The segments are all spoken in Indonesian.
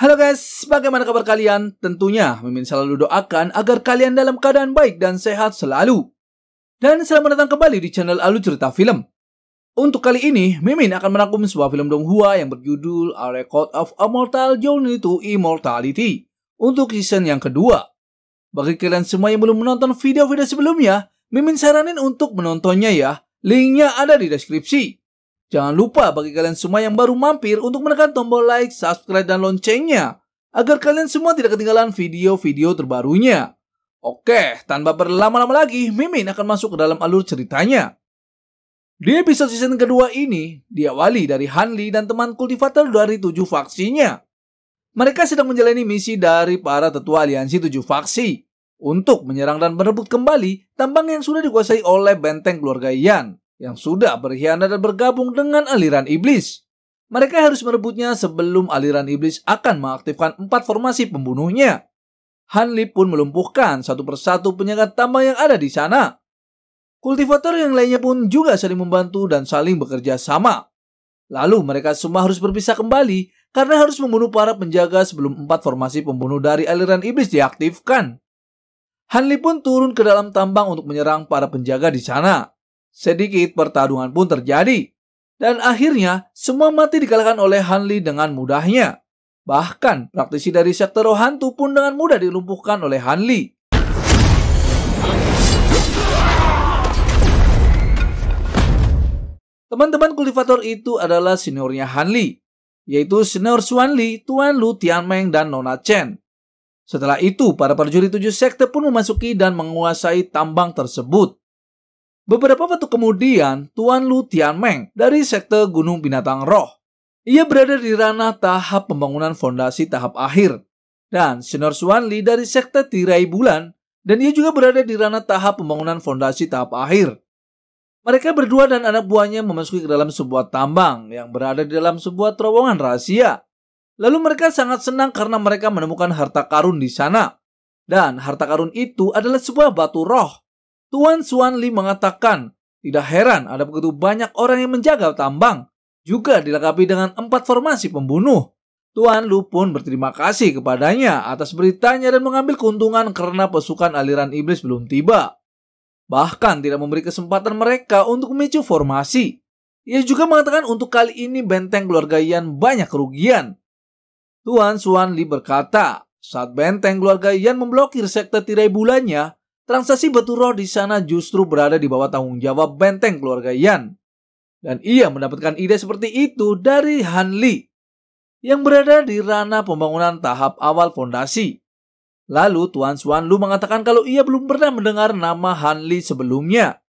Halo guys, bagaimana kabar kalian? Tentunya, Mimin selalu doakan agar kalian dalam keadaan baik dan sehat selalu. Dan selamat datang kembali di channel Alu Cerita Film. Untuk kali ini, Mimin akan merangkum sebuah film Donghua yang berjudul A Record of a Mortal Journey to Immortality untuk season yang kedua. Bagi kalian semua yang belum menonton video-video sebelumnya, Mimin saranin untuk menontonnya ya. Linknya ada di deskripsi. Jangan lupa bagi kalian semua yang baru mampir untuk menekan tombol like, subscribe, dan loncengnya agar kalian semua tidak ketinggalan video-video terbarunya. Oke, tanpa berlama-lama lagi, Mimin akan masuk ke dalam alur ceritanya. Di episode season kedua ini, diawali dari Hanli dan teman kultivator dari tujuh faksinya. Mereka sedang menjalani misi dari para tetua aliansi tujuh faksi untuk menyerang dan merebut kembali tambang yang sudah dikuasai oleh benteng keluarga Yan yang sudah berkhianat dan bergabung dengan aliran iblis. Mereka harus merebutnya sebelum aliran iblis akan mengaktifkan empat formasi pembunuhnya. Hanli pun melumpuhkan satu persatu penjaga tambang yang ada di sana. Kultivator yang lainnya pun juga saling membantu dan saling bekerja sama. Lalu mereka semua harus berpisah kembali karena harus membunuh para penjaga sebelum empat formasi pembunuh dari aliran iblis diaktifkan. Hanli pun turun ke dalam tambang untuk menyerang para penjaga di sana. Sedikit pertarungan pun terjadi, dan akhirnya semua mati dikalahkan oleh Han Li dengan mudahnya. Bahkan praktisi dari sektor hantu pun dengan mudah dilumpuhkan oleh Han Li Teman-teman kultivator itu adalah seniornya Li yaitu senior Li Tuan Lu, Tian Meng dan Nona Chen. Setelah itu, para prajurit tujuh sekte pun memasuki dan menguasai tambang tersebut. Beberapa waktu kemudian, Tuan Lu Tianmeng dari sekte Gunung Binatang Roh. Ia berada di ranah tahap pembangunan fondasi tahap akhir. Dan Suan Li dari sekte Tirai Bulan dan ia juga berada di ranah tahap pembangunan fondasi tahap akhir. Mereka berdua dan anak buahnya memasuki ke dalam sebuah tambang yang berada di dalam sebuah terowongan rahasia. Lalu mereka sangat senang karena mereka menemukan harta karun di sana. Dan harta karun itu adalah sebuah batu roh. Tuan Suan Li mengatakan, tidak heran ada begitu banyak orang yang menjaga tambang, juga dilengkapi dengan empat formasi pembunuh. Tuan Lu pun berterima kasih kepadanya atas beritanya dan mengambil keuntungan karena pasukan aliran iblis belum tiba. Bahkan tidak memberi kesempatan mereka untuk memicu formasi. Ia juga mengatakan untuk kali ini benteng keluarga Yan banyak kerugian. Tuan Suan Li berkata, saat benteng keluarga Yan memblokir sekte tirai bulannya, transaksi beturoh di sana justru berada di bawah tanggung jawab benteng keluarga Yan. Dan ia mendapatkan ide seperti itu dari Han Li yang berada di ranah pembangunan tahap awal fondasi. Lalu Tuan Suan Lu mengatakan kalau ia belum pernah mendengar nama Han Li sebelumnya.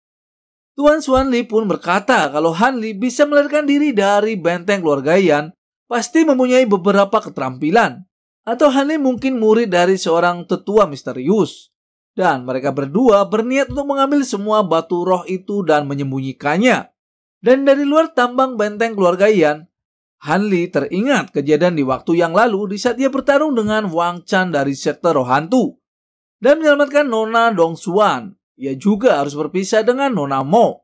Tuan Suan Li pun berkata kalau Han Li bisa melarikan diri dari benteng keluarga Yan pasti mempunyai beberapa keterampilan. Atau Han Li mungkin murid dari seorang tetua misterius dan mereka berdua berniat untuk mengambil semua batu roh itu dan menyembunyikannya. Dan dari luar tambang benteng keluarga Yan, Hanli teringat kejadian di waktu yang lalu di saat dia bertarung dengan Wang Chan dari sekte roh hantu dan menyelamatkan Nona Dong Xuan. Ia juga harus berpisah dengan Nona Mo.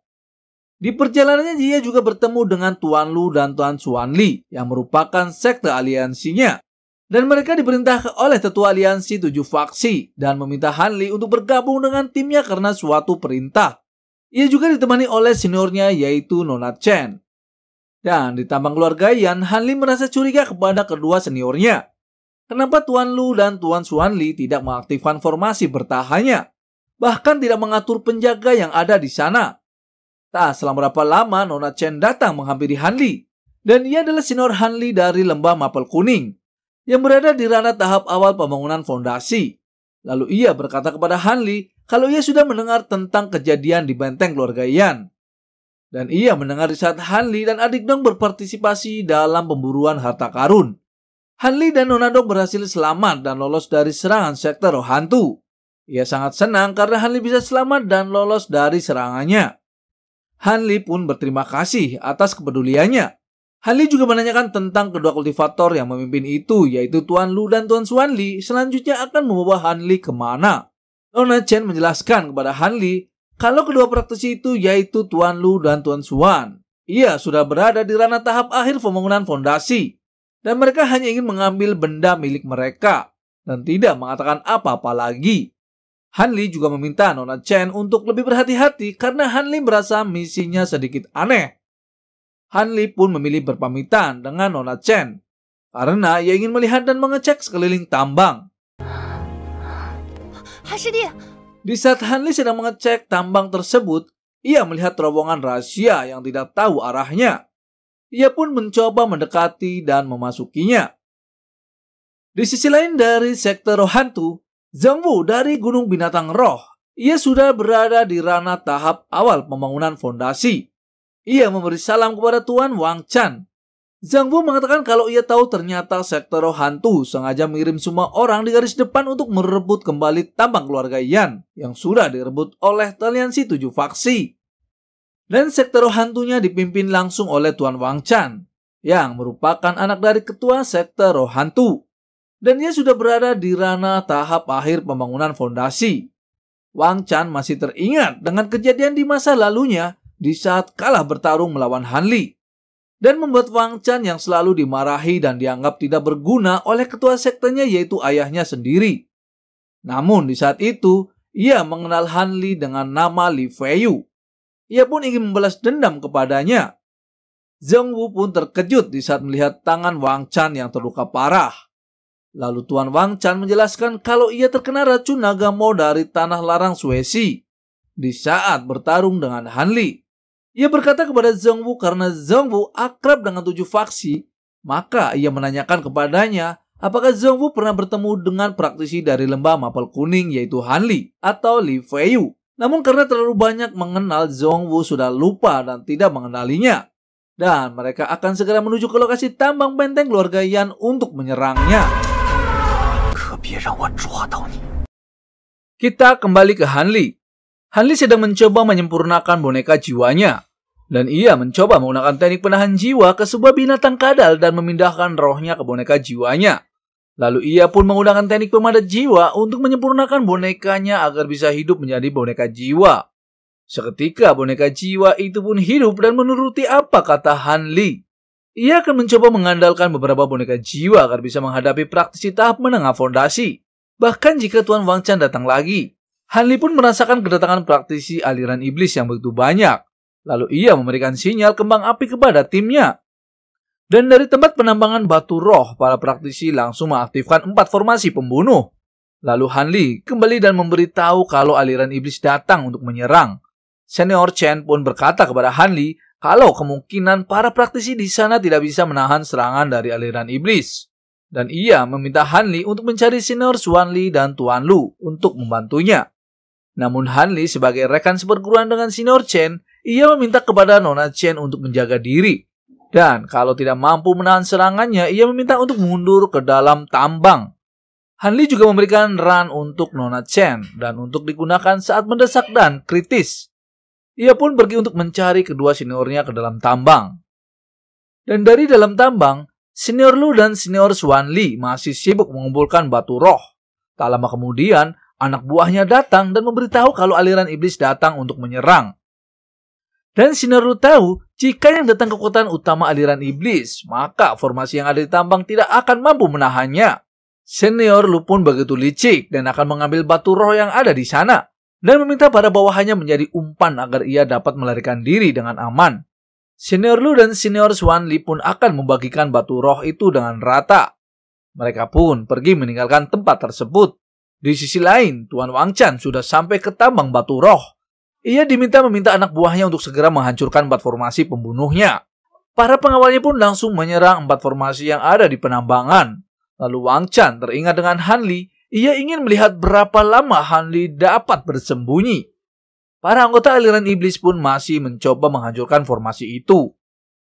Di perjalanannya dia juga bertemu dengan Tuan Lu dan Tuan Xuan Li yang merupakan sekte aliansinya. Dan mereka diperintah oleh tetua aliansi tujuh faksi dan meminta Li untuk bergabung dengan timnya karena suatu perintah. Ia juga ditemani oleh seniornya yaitu Nona Chen. Dan di tambang keluarga Yan, Hanli merasa curiga kepada kedua seniornya. Kenapa Tuan Lu dan Tuan Suan Li tidak mengaktifkan formasi bertahannya? Bahkan tidak mengatur penjaga yang ada di sana. Tak selama berapa lama Nona Chen datang menghampiri Hanli. Dan ia adalah senior Hanli dari lembah Mapel Kuning yang berada di ranah tahap awal pembangunan fondasi. Lalu ia berkata kepada Hanli kalau ia sudah mendengar tentang kejadian di benteng keluarga Ian. Dan ia mendengar di saat Hanli dan adik Dong berpartisipasi dalam pemburuan harta karun. Hanli dan Nona Dong berhasil selamat dan lolos dari serangan sektor roh hantu. Ia sangat senang karena Hanli bisa selamat dan lolos dari serangannya. Hanli pun berterima kasih atas kepeduliannya Hanli juga menanyakan tentang kedua kultivator yang memimpin itu, yaitu Tuan Lu dan Tuan Suan Li, selanjutnya akan membawa Han kemana. Nona Chen menjelaskan kepada Han kalau kedua praktisi itu yaitu Tuan Lu dan Tuan Suan. Ia sudah berada di ranah tahap akhir pembangunan fondasi, dan mereka hanya ingin mengambil benda milik mereka, dan tidak mengatakan apa-apa lagi. Han juga meminta Nona Chen untuk lebih berhati-hati karena Han merasa misinya sedikit aneh Hanli pun memilih berpamitan dengan Nona Chen karena ia ingin melihat dan mengecek sekeliling tambang. Di saat Hanli sedang mengecek tambang tersebut, ia melihat terowongan rahasia yang tidak tahu arahnya. Ia pun mencoba mendekati dan memasukinya. Di sisi lain dari sektor roh hantu, Zhang Wu dari Gunung Binatang Roh, ia sudah berada di ranah tahap awal pembangunan fondasi. Ia memberi salam kepada Tuan Wang Chan. Zhang Bu mengatakan kalau ia tahu ternyata sektor hantu sengaja mengirim semua orang di garis depan untuk merebut kembali tambang keluarga Yan yang sudah direbut oleh Taliansi tujuh faksi. Dan sektor hantunya dipimpin langsung oleh Tuan Wang Chan yang merupakan anak dari ketua Sektor roh hantu. Dan ia sudah berada di ranah tahap akhir pembangunan fondasi. Wang Chan masih teringat dengan kejadian di masa lalunya di saat kalah bertarung melawan Han Li dan membuat Wang Chan yang selalu dimarahi dan dianggap tidak berguna oleh ketua sektenya yaitu ayahnya sendiri. Namun di saat itu, ia mengenal Han Li dengan nama Li Feiyu. Ia pun ingin membalas dendam kepadanya. Zheng Wu pun terkejut di saat melihat tangan Wang Chan yang terluka parah. Lalu Tuan Wang Chan menjelaskan kalau ia terkena racun naga mau dari tanah larang Suezi di saat bertarung dengan Han Li. Ia berkata kepada Zhang Wu karena Zhang Wu akrab dengan tujuh faksi, maka ia menanyakan kepadanya apakah Zhang Wu pernah bertemu dengan praktisi dari lembah mapel kuning yaitu Han Li atau Li Yu. Namun karena terlalu banyak mengenal Zhang Wu sudah lupa dan tidak mengenalinya. Dan mereka akan segera menuju ke lokasi tambang benteng keluarga Yan untuk menyerangnya. Kita kembali ke Hanli. Hanli sedang mencoba menyempurnakan boneka jiwanya. Dan ia mencoba menggunakan teknik penahan jiwa ke sebuah binatang kadal dan memindahkan rohnya ke boneka jiwanya. Lalu ia pun menggunakan teknik pemadat jiwa untuk menyempurnakan bonekanya agar bisa hidup menjadi boneka jiwa. Seketika boneka jiwa itu pun hidup dan menuruti apa kata Han Li. Ia akan mencoba mengandalkan beberapa boneka jiwa agar bisa menghadapi praktisi tahap menengah fondasi. Bahkan jika Tuan Wang Chan datang lagi, Hanli pun merasakan kedatangan praktisi aliran iblis yang begitu banyak. Lalu ia memberikan sinyal kembang api kepada timnya. Dan dari tempat penambangan batu roh, para praktisi langsung mengaktifkan empat formasi pembunuh. Lalu Hanli kembali dan memberitahu kalau aliran iblis datang untuk menyerang. Senior Chen pun berkata kepada Hanli kalau kemungkinan para praktisi di sana tidak bisa menahan serangan dari aliran iblis. Dan ia meminta Hanli untuk mencari senior Xuan Li dan Tuan Lu untuk membantunya. Namun Hanli sebagai rekan seperguruan dengan senior Chen, ia meminta kepada Nona Chen untuk menjaga diri. Dan kalau tidak mampu menahan serangannya, ia meminta untuk mundur ke dalam tambang. Hanli juga memberikan run untuk Nona Chen dan untuk digunakan saat mendesak dan kritis. Ia pun pergi untuk mencari kedua seniornya ke dalam tambang. Dan dari dalam tambang, senior Lu dan senior Swan Lee masih sibuk mengumpulkan batu roh. Tak lama kemudian, Anak buahnya datang dan memberitahu kalau aliran iblis datang untuk menyerang. Dan Shinaru tahu jika yang datang kekuatan utama aliran iblis, maka formasi yang ada di tambang tidak akan mampu menahannya. Senior Lu pun begitu licik dan akan mengambil batu roh yang ada di sana dan meminta para bawahannya menjadi umpan agar ia dapat melarikan diri dengan aman. Senior Lu dan Senior Swan Li pun akan membagikan batu roh itu dengan rata. Mereka pun pergi meninggalkan tempat tersebut. Di sisi lain, Tuan Wang Chan sudah sampai ke tambang batu roh. Ia diminta meminta anak buahnya untuk segera menghancurkan empat formasi pembunuhnya. Para pengawalnya pun langsung menyerang empat formasi yang ada di penambangan. Lalu Wang Chan teringat dengan Han Li, ia ingin melihat berapa lama Han Li dapat bersembunyi. Para anggota aliran iblis pun masih mencoba menghancurkan formasi itu.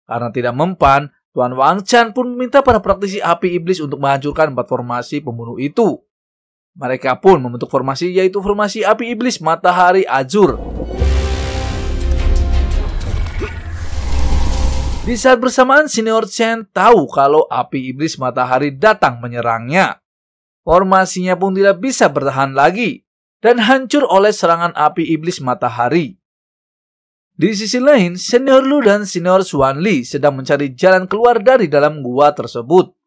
Karena tidak mempan, Tuan Wang Chan pun meminta para praktisi api iblis untuk menghancurkan empat formasi pembunuh itu. Mereka pun membentuk formasi yaitu formasi api iblis matahari azur. Di saat bersamaan, senior Chen tahu kalau api iblis matahari datang menyerangnya. Formasinya pun tidak bisa bertahan lagi dan hancur oleh serangan api iblis matahari. Di sisi lain, senior Lu dan senior Xuan Li sedang mencari jalan keluar dari dalam gua tersebut.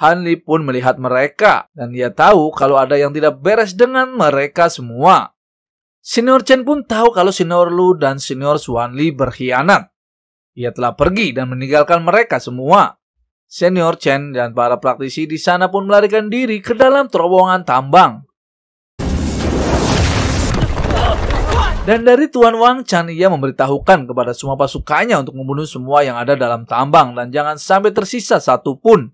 Hanli pun melihat mereka dan ia tahu kalau ada yang tidak beres dengan mereka semua. Senior Chen pun tahu kalau Senior Lu dan Senior Li berkhianat. Ia telah pergi dan meninggalkan mereka semua. Senior Chen dan para praktisi di sana pun melarikan diri ke dalam terowongan tambang. Dan dari Tuan Wang Chan ia memberitahukan kepada semua pasukannya untuk membunuh semua yang ada dalam tambang dan jangan sampai tersisa satu pun.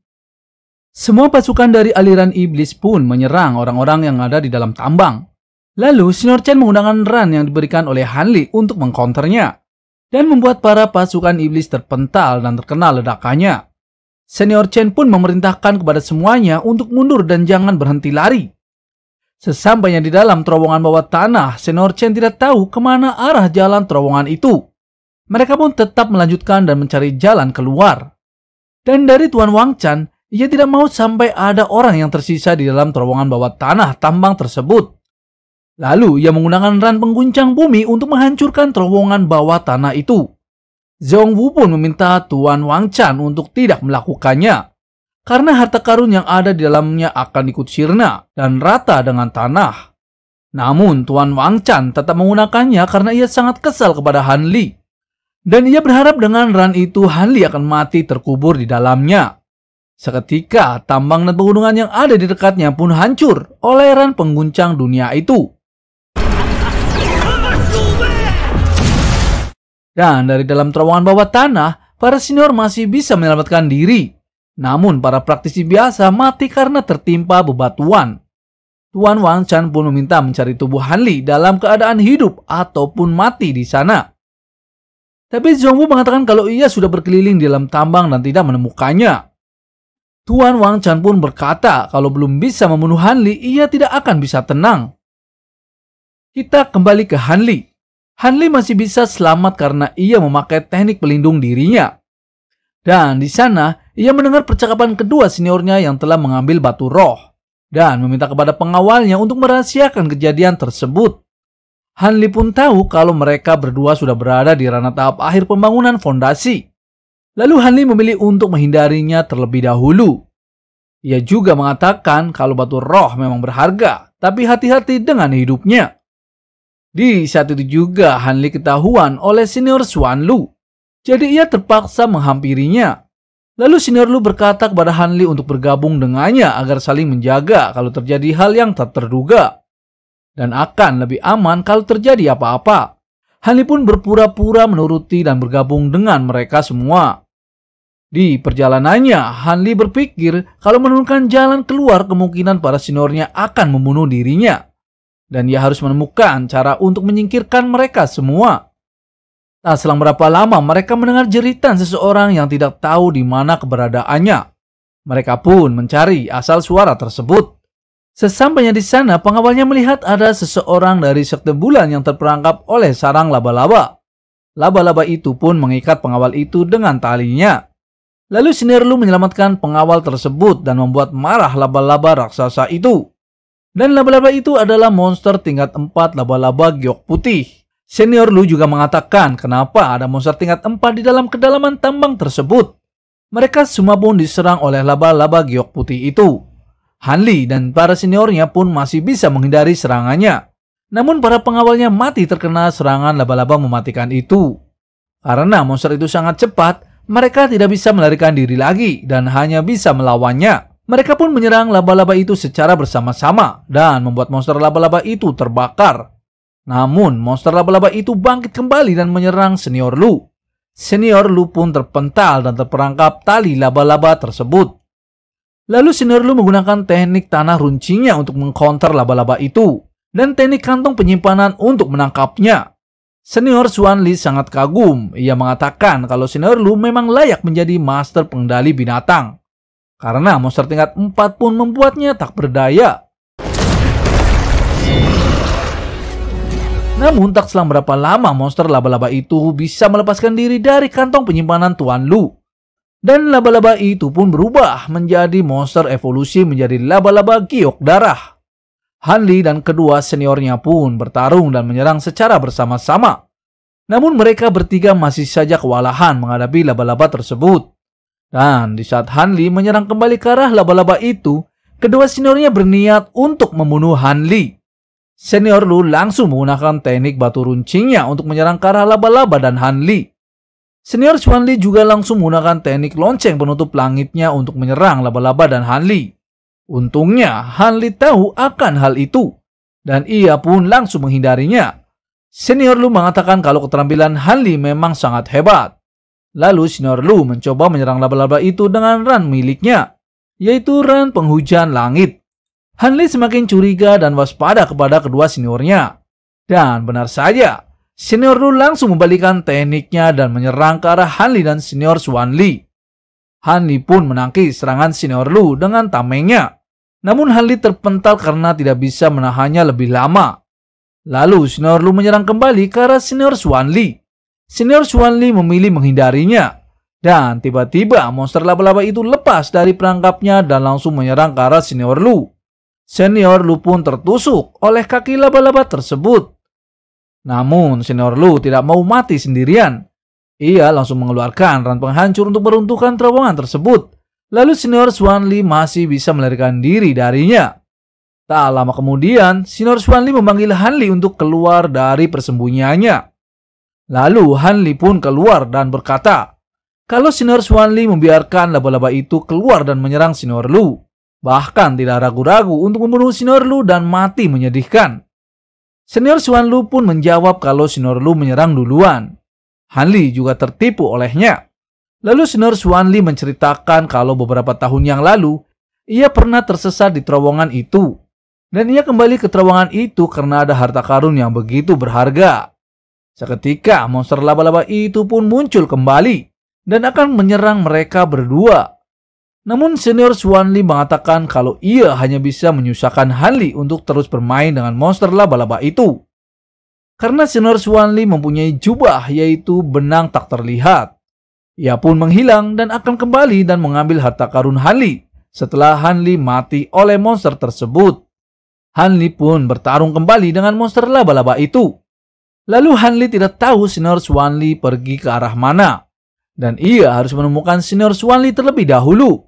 Semua pasukan dari aliran iblis pun menyerang orang-orang yang ada di dalam tambang. Lalu Chen menggunakan ran yang diberikan oleh Han Li untuk mengkonternya dan membuat para pasukan iblis terpental dan terkenal ledakannya. Senior Chen pun memerintahkan kepada semuanya untuk mundur dan jangan berhenti lari. Sesampainya di dalam terowongan bawah tanah, Senior Chen tidak tahu kemana arah jalan terowongan itu. Mereka pun tetap melanjutkan dan mencari jalan keluar. Dan dari Tuan Wang Chan, ia tidak mau sampai ada orang yang tersisa di dalam terowongan bawah tanah tambang tersebut. Lalu ia menggunakan ran pengguncang bumi untuk menghancurkan terowongan bawah tanah itu. Zhong Wu pun meminta Tuan Wang Chan untuk tidak melakukannya. Karena harta karun yang ada di dalamnya akan ikut sirna dan rata dengan tanah. Namun Tuan Wang Chan tetap menggunakannya karena ia sangat kesal kepada Han Li. Dan ia berharap dengan ran itu Han Li akan mati terkubur di dalamnya. Seketika, tambang dan pegunungan yang ada di dekatnya pun hancur oleh ran pengguncang dunia itu. Dan dari dalam terowongan bawah tanah, para senior masih bisa menyelamatkan diri. Namun para praktisi biasa mati karena tertimpa bebatuan. Tuan Wang Chan pun meminta mencari tubuh Han Li dalam keadaan hidup ataupun mati di sana. Tapi Wu mengatakan kalau ia sudah berkeliling di dalam tambang dan tidak menemukannya. Tuan Wang Chan pun berkata kalau belum bisa membunuh Han Li, ia tidak akan bisa tenang. Kita kembali ke Han Li. Han Li masih bisa selamat karena ia memakai teknik pelindung dirinya. Dan di sana, ia mendengar percakapan kedua seniornya yang telah mengambil batu roh dan meminta kepada pengawalnya untuk merahasiakan kejadian tersebut. Han Li pun tahu kalau mereka berdua sudah berada di ranah tahap akhir pembangunan fondasi. Lalu Li memilih untuk menghindarinya terlebih dahulu. Ia juga mengatakan kalau batu roh memang berharga, tapi hati-hati dengan hidupnya. Di saat itu juga Hanli ketahuan oleh senior Swan Lu. Jadi ia terpaksa menghampirinya. Lalu senior Lu berkata kepada Hanli untuk bergabung dengannya agar saling menjaga kalau terjadi hal yang tak terduga. Dan akan lebih aman kalau terjadi apa-apa. Hanli pun berpura-pura menuruti dan bergabung dengan mereka semua. Di perjalanannya, Hanli berpikir kalau menemukan jalan keluar kemungkinan para sinornya akan membunuh dirinya. Dan ia harus menemukan cara untuk menyingkirkan mereka semua. Tak selang berapa lama mereka mendengar jeritan seseorang yang tidak tahu di mana keberadaannya. Mereka pun mencari asal suara tersebut. Sesampainya di sana, pengawalnya melihat ada seseorang dari sekte bulan yang terperangkap oleh sarang laba-laba. Laba-laba itu pun mengikat pengawal itu dengan talinya. Lalu lu menyelamatkan pengawal tersebut dan membuat marah laba-laba raksasa itu. Dan laba-laba itu adalah monster tingkat 4 laba-laba giok putih. Senior Lu juga mengatakan kenapa ada monster tingkat 4 di dalam kedalaman tambang tersebut. Mereka semua pun diserang oleh laba-laba giok putih itu. Hanli dan para seniornya pun masih bisa menghindari serangannya. Namun para pengawalnya mati terkena serangan laba-laba mematikan itu. Karena monster itu sangat cepat, mereka tidak bisa melarikan diri lagi dan hanya bisa melawannya. Mereka pun menyerang laba-laba itu secara bersama-sama dan membuat monster laba-laba itu terbakar. Namun, monster laba-laba itu bangkit kembali dan menyerang senior Lu. Senior Lu pun terpental dan terperangkap tali laba-laba tersebut. Lalu senior Lu menggunakan teknik tanah runcingnya untuk mengkonter laba-laba itu dan teknik kantong penyimpanan untuk menangkapnya. Senior Swan Li sangat kagum. Ia mengatakan kalau senior Lu memang layak menjadi master pengendali binatang. Karena monster tingkat 4 pun membuatnya tak berdaya. Namun tak selang berapa lama monster laba-laba itu bisa melepaskan diri dari kantong penyimpanan Tuan Lu. Dan laba-laba itu pun berubah menjadi monster evolusi menjadi laba-laba giok darah. Hanli dan kedua seniornya pun bertarung dan menyerang secara bersama-sama. Namun mereka bertiga masih saja kewalahan menghadapi laba-laba tersebut. Dan di saat Hanli menyerang kembali ke arah laba-laba itu, kedua seniornya berniat untuk membunuh Hanli. Senior Lu langsung menggunakan teknik batu runcingnya untuk menyerang ke arah laba-laba dan Hanli. Senior Chuan Li juga langsung menggunakan teknik lonceng penutup langitnya untuk menyerang laba-laba dan Hanli. Untungnya Han Li tahu akan hal itu dan ia pun langsung menghindarinya. Senior Lu mengatakan kalau keterampilan Han Li memang sangat hebat. Lalu Senior Lu mencoba menyerang laba-laba itu dengan ran miliknya, yaitu ran penghujan langit. Han Li semakin curiga dan waspada kepada kedua seniornya. Dan benar saja, Senior Lu langsung membalikan tekniknya dan menyerang ke arah Han Li dan Senior Swan Han Li pun menangkis serangan Senior Lu dengan tamengnya. Namun Hanli terpental karena tidak bisa menahannya lebih lama. Lalu Senior Lu menyerang kembali ke arah Senior Swan Lee. Senior Swan Lee memilih menghindarinya. Dan tiba-tiba monster laba-laba itu lepas dari perangkapnya dan langsung menyerang ke arah Senior Lu. Senior Lu pun tertusuk oleh kaki laba-laba tersebut. Namun Senior Lu tidak mau mati sendirian. Ia langsung mengeluarkan ran penghancur untuk meruntuhkan terowongan tersebut Lalu senior Swan Lee masih bisa melarikan diri darinya. Tak lama kemudian, senior Swan Lee memanggil Han Lee untuk keluar dari persembunyiannya. Lalu Han Lee pun keluar dan berkata, kalau senior Swan Lee membiarkan laba-laba itu keluar dan menyerang senior Lu. Bahkan tidak ragu-ragu untuk membunuh senior Lu dan mati menyedihkan. Senior Swan Lu pun menjawab kalau senior Lu menyerang duluan. Han Lee juga tertipu olehnya. Lalu Wan Wanli menceritakan kalau beberapa tahun yang lalu, ia pernah tersesat di terowongan itu. Dan ia kembali ke terowongan itu karena ada harta karun yang begitu berharga. Seketika, monster laba-laba itu pun muncul kembali dan akan menyerang mereka berdua. Namun senior Lee mengatakan kalau ia hanya bisa menyusahkan Lee untuk terus bermain dengan monster laba-laba itu. Karena senior Lee mempunyai jubah yaitu benang tak terlihat. Ia pun menghilang dan akan kembali dan mengambil harta karun Hanli setelah Hanli mati oleh monster tersebut. Hanli pun bertarung kembali dengan monster laba-laba itu. Lalu Hanli tidak tahu Senior Swanli pergi ke arah mana. Dan ia harus menemukan Senior Swanli terlebih dahulu.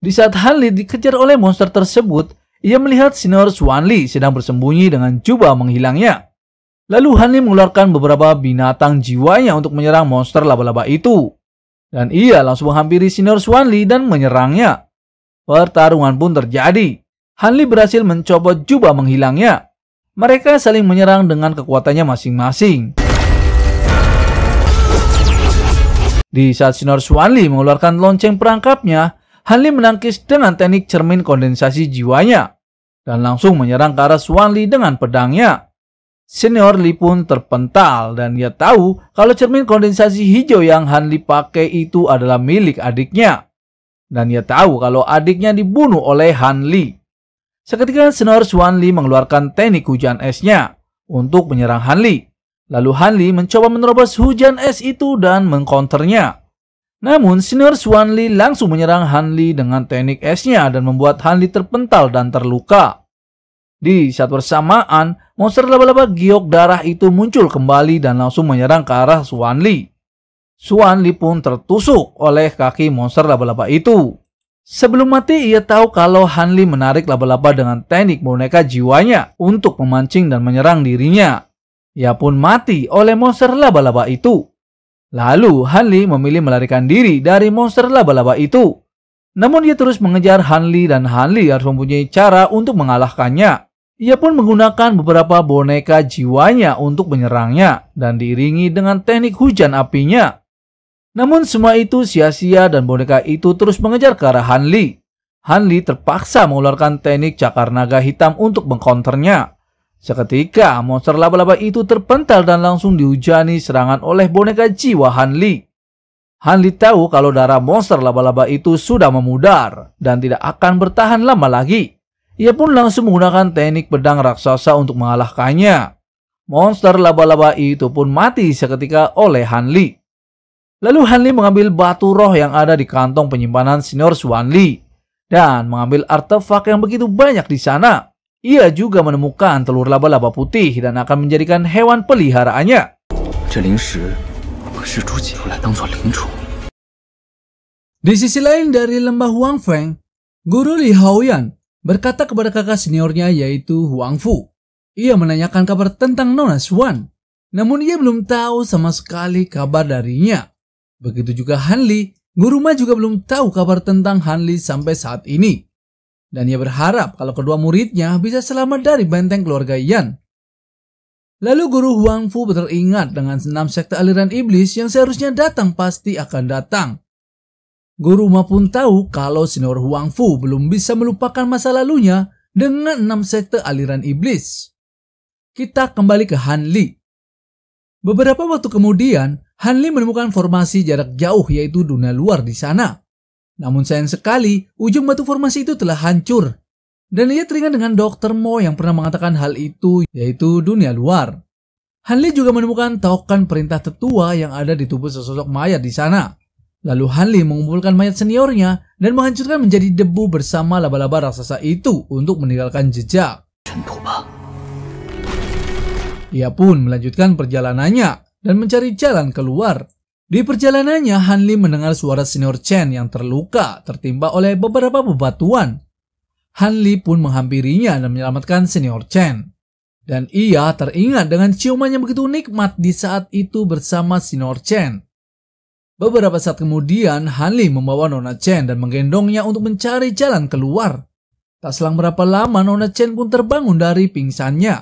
Di saat Hanli dikejar oleh monster tersebut, ia melihat Senior Swanli sedang bersembunyi dengan jubah menghilangnya. Lalu Hanli mengeluarkan beberapa binatang jiwanya untuk menyerang monster laba-laba itu. Dan ia langsung menghampiri senior Swanli dan menyerangnya. Pertarungan pun terjadi. Hanli berhasil mencopot jubah menghilangnya. Mereka saling menyerang dengan kekuatannya masing-masing. Di saat senior Swanli mengeluarkan lonceng perangkapnya, Hanli menangkis dengan teknik cermin kondensasi jiwanya dan langsung menyerang ke arah Swanli dengan pedangnya. Senior Lee pun terpental dan ia tahu kalau cermin kondensasi hijau yang Han Lee pakai itu adalah milik adiknya. Dan ia tahu kalau adiknya dibunuh oleh Han Lee. Seketika Senior Swan Lee mengeluarkan teknik hujan esnya untuk menyerang Han Lee. Lalu Han Lee mencoba menerobos hujan es itu dan mengkonternya. Namun Senior Swan Lee langsung menyerang Han Lee dengan teknik esnya dan membuat Han Lee terpental dan terluka. Di saat bersamaan, monster laba-laba giok darah itu muncul kembali dan langsung menyerang ke arah Suan Li. Suan Li pun tertusuk oleh kaki monster laba-laba itu. Sebelum mati, ia tahu kalau Han Li menarik laba-laba dengan teknik boneka jiwanya untuk memancing dan menyerang dirinya. Ia pun mati oleh monster laba-laba itu. Lalu, Han Li memilih melarikan diri dari monster laba-laba itu. Namun, ia terus mengejar Han Li dan Han Li harus mempunyai cara untuk mengalahkannya. Ia pun menggunakan beberapa boneka jiwanya untuk menyerangnya dan diiringi dengan teknik hujan apinya. Namun semua itu sia-sia dan boneka itu terus mengejar ke arah Han Li. Han Li terpaksa mengeluarkan teknik cakar naga hitam untuk mengkonternya. Seketika, monster laba-laba itu terpental dan langsung dihujani serangan oleh boneka jiwa Han Li. Han Li tahu kalau darah monster laba-laba itu sudah memudar dan tidak akan bertahan lama lagi. Ia pun langsung menggunakan teknik pedang raksasa untuk mengalahkannya. Monster laba-laba itu pun mati seketika oleh Han Li. Lalu Han Li mengambil batu roh yang ada di kantong penyimpanan senior Swan Li dan mengambil artefak yang begitu banyak di sana. Ia juga menemukan telur laba-laba putih dan akan menjadikan hewan peliharaannya. Di sisi lain dari lembah Huang Feng, Guru Li Haoyan berkata kepada kakak seniornya yaitu Huang Fu. Ia menanyakan kabar tentang Nona Xuan, namun ia belum tahu sama sekali kabar darinya. Begitu juga Han Li, guru Ma juga belum tahu kabar tentang Han Li sampai saat ini. Dan ia berharap kalau kedua muridnya bisa selamat dari benteng keluarga Yan. Lalu guru Huang Fu teringat dengan senam sekte aliran iblis yang seharusnya datang pasti akan datang. Guru Ma pun tahu kalau Senior Huang Fu belum bisa melupakan masa lalunya dengan enam sekte aliran iblis. Kita kembali ke Han Li. Beberapa waktu kemudian, Han Li menemukan formasi jarak jauh yaitu dunia luar di sana. Namun sayang sekali, ujung batu formasi itu telah hancur. Dan ia teringat dengan Dr. Mo yang pernah mengatakan hal itu, yaitu dunia luar. Han Li juga menemukan token perintah tetua yang ada di tubuh sesosok mayat di sana. Lalu Hanli mengumpulkan mayat seniornya dan menghancurkan menjadi debu bersama laba-laba raksasa itu untuk meninggalkan jejak. Ia pun melanjutkan perjalanannya dan mencari jalan keluar. Di perjalanannya, Hanli mendengar suara senior Chen yang terluka tertimpa oleh beberapa bebatuan. Hanli pun menghampirinya dan menyelamatkan senior Chen. Dan ia teringat dengan ciumannya begitu nikmat di saat itu bersama senior Chen. Beberapa saat kemudian, Hanli membawa Nona Chen dan menggendongnya untuk mencari jalan keluar. Tak selang berapa lama, Nona Chen pun terbangun dari pingsannya.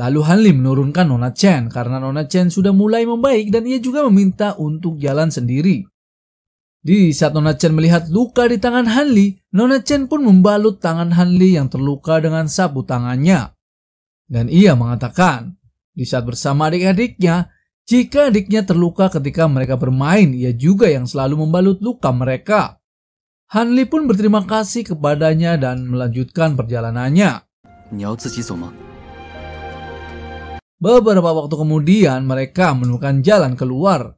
Lalu Hanli menurunkan Nona Chen karena Nona Chen sudah mulai membaik dan ia juga meminta untuk jalan sendiri. Di saat Nona Chen melihat luka di tangan Hanli, Nona Chen pun membalut tangan Hanli yang terluka dengan sapu tangannya. Dan ia mengatakan, di saat bersama adik-adiknya, jika adiknya terluka ketika mereka bermain, ia juga yang selalu membalut luka mereka. Hanli pun berterima kasih kepadanya dan melanjutkan perjalanannya. Beberapa waktu kemudian, mereka menemukan jalan keluar.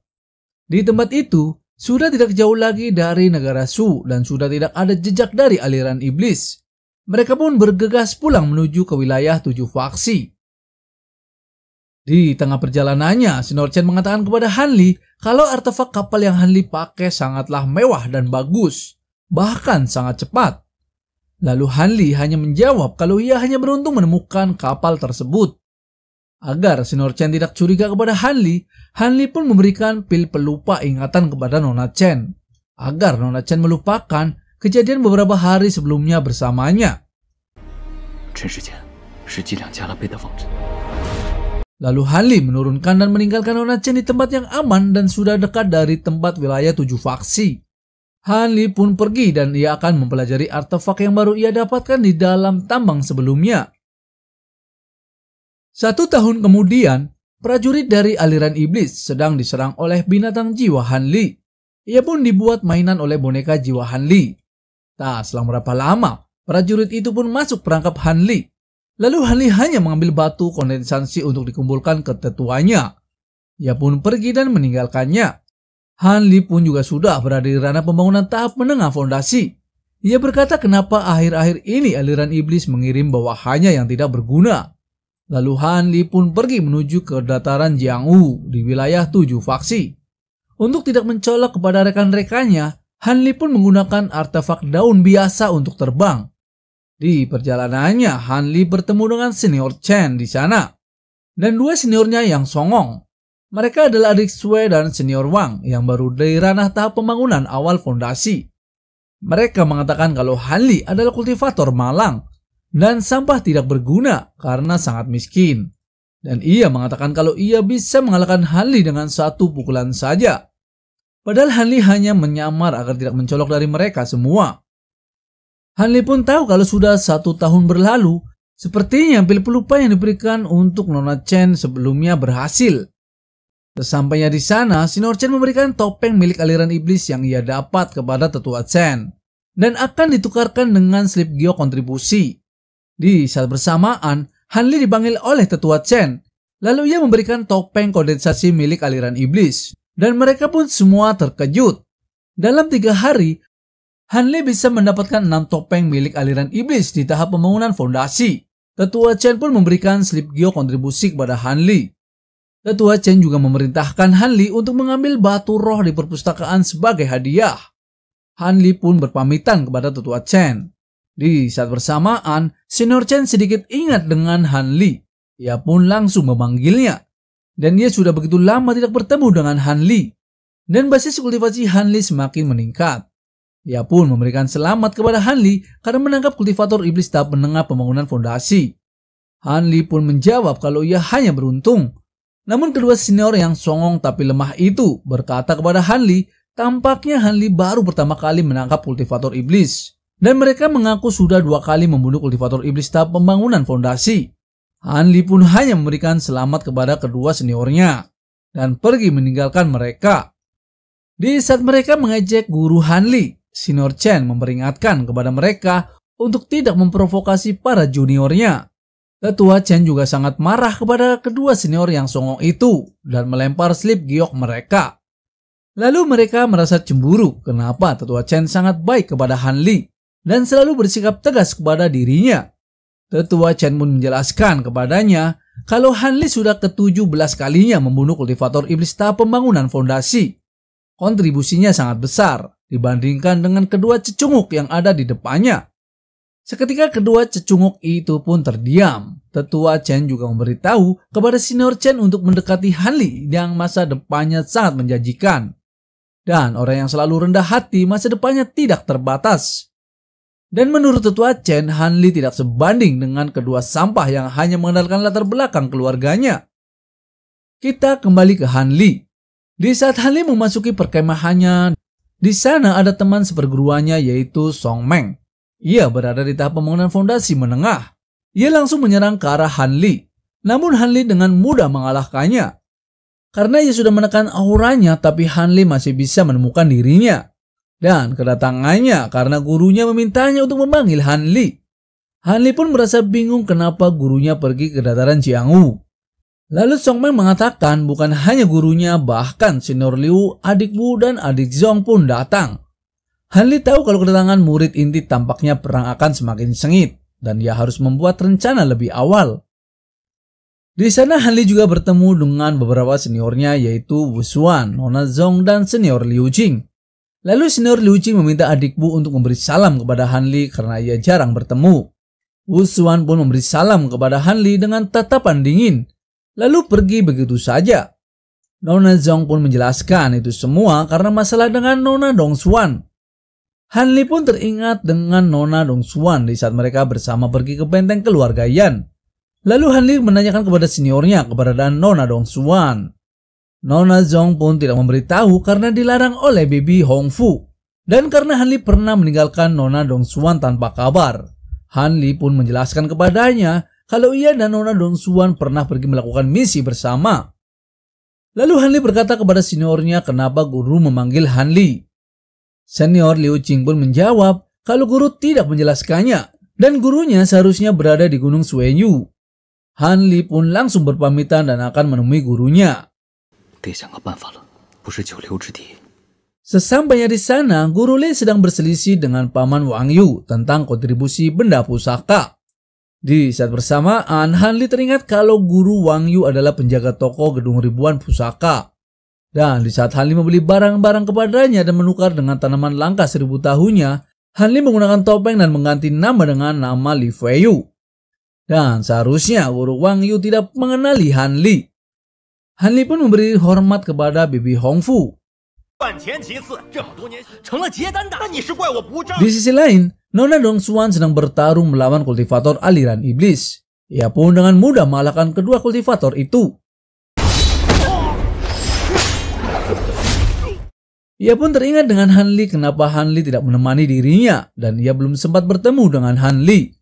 Di tempat itu, sudah tidak jauh lagi dari negara Su dan sudah tidak ada jejak dari aliran iblis. Mereka pun bergegas pulang menuju ke wilayah tujuh faksi. Di tengah perjalanannya, Chen mengatakan kepada Hanli kalau artefak kapal yang Hanli pakai sangatlah mewah dan bagus, bahkan sangat cepat. Lalu Hanli hanya menjawab kalau ia hanya beruntung menemukan kapal tersebut. Agar Chen tidak curiga kepada Hanli, Hanli pun memberikan pil pelupa ingatan kepada Nona Chen. Agar Nona Chen melupakan kejadian beberapa hari sebelumnya bersamanya. 这时间是计量加了倍的方针。Lalu Hanli menurunkan dan meninggalkan Onacen di tempat yang aman dan sudah dekat dari tempat wilayah tujuh faksi. Hanli pun pergi dan ia akan mempelajari artefak yang baru ia dapatkan di dalam tambang sebelumnya. Satu tahun kemudian, prajurit dari aliran iblis sedang diserang oleh binatang jiwa Hanli. Ia pun dibuat mainan oleh boneka jiwa Hanli. Tak selang berapa lama, prajurit itu pun masuk perangkap Hanli. Lalu Hanli hanya mengambil batu kondensansi untuk dikumpulkan ke tetuanya. Ia pun pergi dan meninggalkannya. Hanli pun juga sudah berada di ranah pembangunan tahap menengah fondasi. Ia berkata kenapa akhir-akhir ini aliran iblis mengirim bawahannya yang tidak berguna. Lalu Hanli pun pergi menuju ke dataran Jiang Wu di wilayah tujuh faksi. Untuk tidak mencolok kepada rekan-rekannya, Hanli pun menggunakan artefak daun biasa untuk terbang. Di perjalanannya, Hanli bertemu dengan senior Chen di sana, dan dua seniornya yang songong. Mereka adalah adik Sue dan senior Wang yang baru dari ranah tahap pembangunan awal fondasi. Mereka mengatakan kalau Hanli adalah kultivator malang dan sampah tidak berguna karena sangat miskin. Dan ia mengatakan kalau ia bisa mengalahkan Hanli dengan satu pukulan saja. Padahal Hanli hanya menyamar agar tidak mencolok dari mereka semua. Hanli pun tahu kalau sudah satu tahun berlalu, sepertinya pil pelupa yang diberikan untuk Nona Chen sebelumnya berhasil. Sesampainya di sana, Sinor Chen memberikan topeng milik aliran iblis yang ia dapat kepada tetua Chen dan akan ditukarkan dengan slip geo kontribusi. Di saat bersamaan, Hanli dipanggil oleh tetua Chen, lalu ia memberikan topeng kondensasi milik aliran iblis, dan mereka pun semua terkejut. Dalam tiga hari, Hanley bisa mendapatkan enam topeng milik aliran iblis di tahap pembangunan fondasi. Tetua Chen pun memberikan slip geo kontribusi kepada Hanli. Tetua Chen juga memerintahkan Hanli untuk mengambil batu roh di perpustakaan sebagai hadiah. Hanli pun berpamitan kepada Tetua Chen. Di saat bersamaan, Senior Chen sedikit ingat dengan Hanli. Ia pun langsung memanggilnya. Dan ia sudah begitu lama tidak bertemu dengan Hanli. Dan basis kultivasi Hanli semakin meningkat. Ia pun memberikan selamat kepada Hanli karena menangkap kultivator iblis tahap menengah pembangunan fondasi. Hanli pun menjawab kalau ia hanya beruntung. Namun kedua senior yang songong tapi lemah itu berkata kepada Hanli, tampaknya Hanli baru pertama kali menangkap kultivator iblis. Dan mereka mengaku sudah dua kali membunuh kultivator iblis tahap pembangunan fondasi. Hanli pun hanya memberikan selamat kepada kedua seniornya dan pergi meninggalkan mereka. Di saat mereka mengejek guru Hanli, Senior Chen memperingatkan kepada mereka untuk tidak memprovokasi para juniornya. Tetua Chen juga sangat marah kepada kedua senior yang songong itu dan melempar slip giok mereka. Lalu mereka merasa cemburu kenapa Tetua Chen sangat baik kepada Han Li dan selalu bersikap tegas kepada dirinya. Tetua Chen pun menjelaskan kepadanya kalau Han Li sudah ke-17 kalinya membunuh kultivator iblis tahap pembangunan fondasi. Kontribusinya sangat besar dibandingkan dengan kedua cecunguk yang ada di depannya. Seketika kedua cecunguk itu pun terdiam. Tetua Chen juga memberitahu kepada senior Chen untuk mendekati Han Li yang masa depannya sangat menjanjikan. Dan orang yang selalu rendah hati masa depannya tidak terbatas. Dan menurut tetua Chen, Han Li tidak sebanding dengan kedua sampah yang hanya mengandalkan latar belakang keluarganya. Kita kembali ke Han Li. Di saat Han Li memasuki perkemahannya, di sana ada teman seperguruannya yaitu Song Meng. Ia berada di tahap pembangunan fondasi menengah. Ia langsung menyerang ke arah Han Li. Namun Han Li dengan mudah mengalahkannya. Karena ia sudah menekan auranya tapi Han Li masih bisa menemukan dirinya. Dan kedatangannya karena gurunya memintanya untuk memanggil Han Li. Han Li pun merasa bingung kenapa gurunya pergi ke dataran Jiang Wu. Lalu Song Meng mengatakan bukan hanya gurunya, bahkan senior Liu, adik Wu, dan adik Zhong pun datang. Han Li tahu kalau kedatangan murid inti tampaknya perang akan semakin sengit, dan dia harus membuat rencana lebih awal. Di sana Han Li juga bertemu dengan beberapa seniornya yaitu Wu Xuan, Nona Zhong, dan senior Liu Jing. Lalu senior Liu Jing meminta adik Wu untuk memberi salam kepada Han Li karena ia jarang bertemu. Wu Xuan pun memberi salam kepada Han Li dengan tatapan dingin lalu pergi begitu saja. Nona Zhong pun menjelaskan itu semua karena masalah dengan Nona Dong Xuan. Han Li pun teringat dengan Nona Xuan di saat mereka bersama pergi ke benteng keluarga Yan. Lalu Han Li menanyakan kepada seniornya keberadaan Nona Dong Xuan. Nona Zhong pun tidak memberitahu karena dilarang oleh Bibi Fu. Dan karena Han Li pernah meninggalkan Nona Dong Xuan tanpa kabar. Han Li pun menjelaskan kepadanya kalau ia dan Nona Donsuan pernah pergi melakukan misi bersama. Lalu Hanli berkata kepada seniornya kenapa guru memanggil Hanli. Senior Liu Qing pun menjawab kalau guru tidak menjelaskannya dan gurunya seharusnya berada di Gunung Suenyu. Li pun langsung berpamitan dan akan menemui gurunya. Sesampainya di sana, Guru Li sedang berselisih dengan paman Wang Yu tentang kontribusi benda pusaka. Di saat bersamaan, Hanli teringat kalau guru Wang Yu adalah penjaga toko gedung ribuan pusaka. Dan di saat Hanli membeli barang-barang kepadanya dan menukar dengan tanaman langka seribu tahunnya, Hanli menggunakan topeng dan mengganti nama dengan nama Li Fei Yu. Dan seharusnya guru Wang Yu tidak mengenali Hanli. Hanli pun memberi hormat kepada Bibi Hong Fu di sisi lain, Nona Dong Xuan sedang bertarung melawan kultivator aliran iblis. Ia pun dengan mudah mengalahkan kedua kultivator itu. Ia pun teringat dengan Han Li. kenapa Han Li tidak menemani dirinya dan ia belum sempat bertemu dengan Han Li.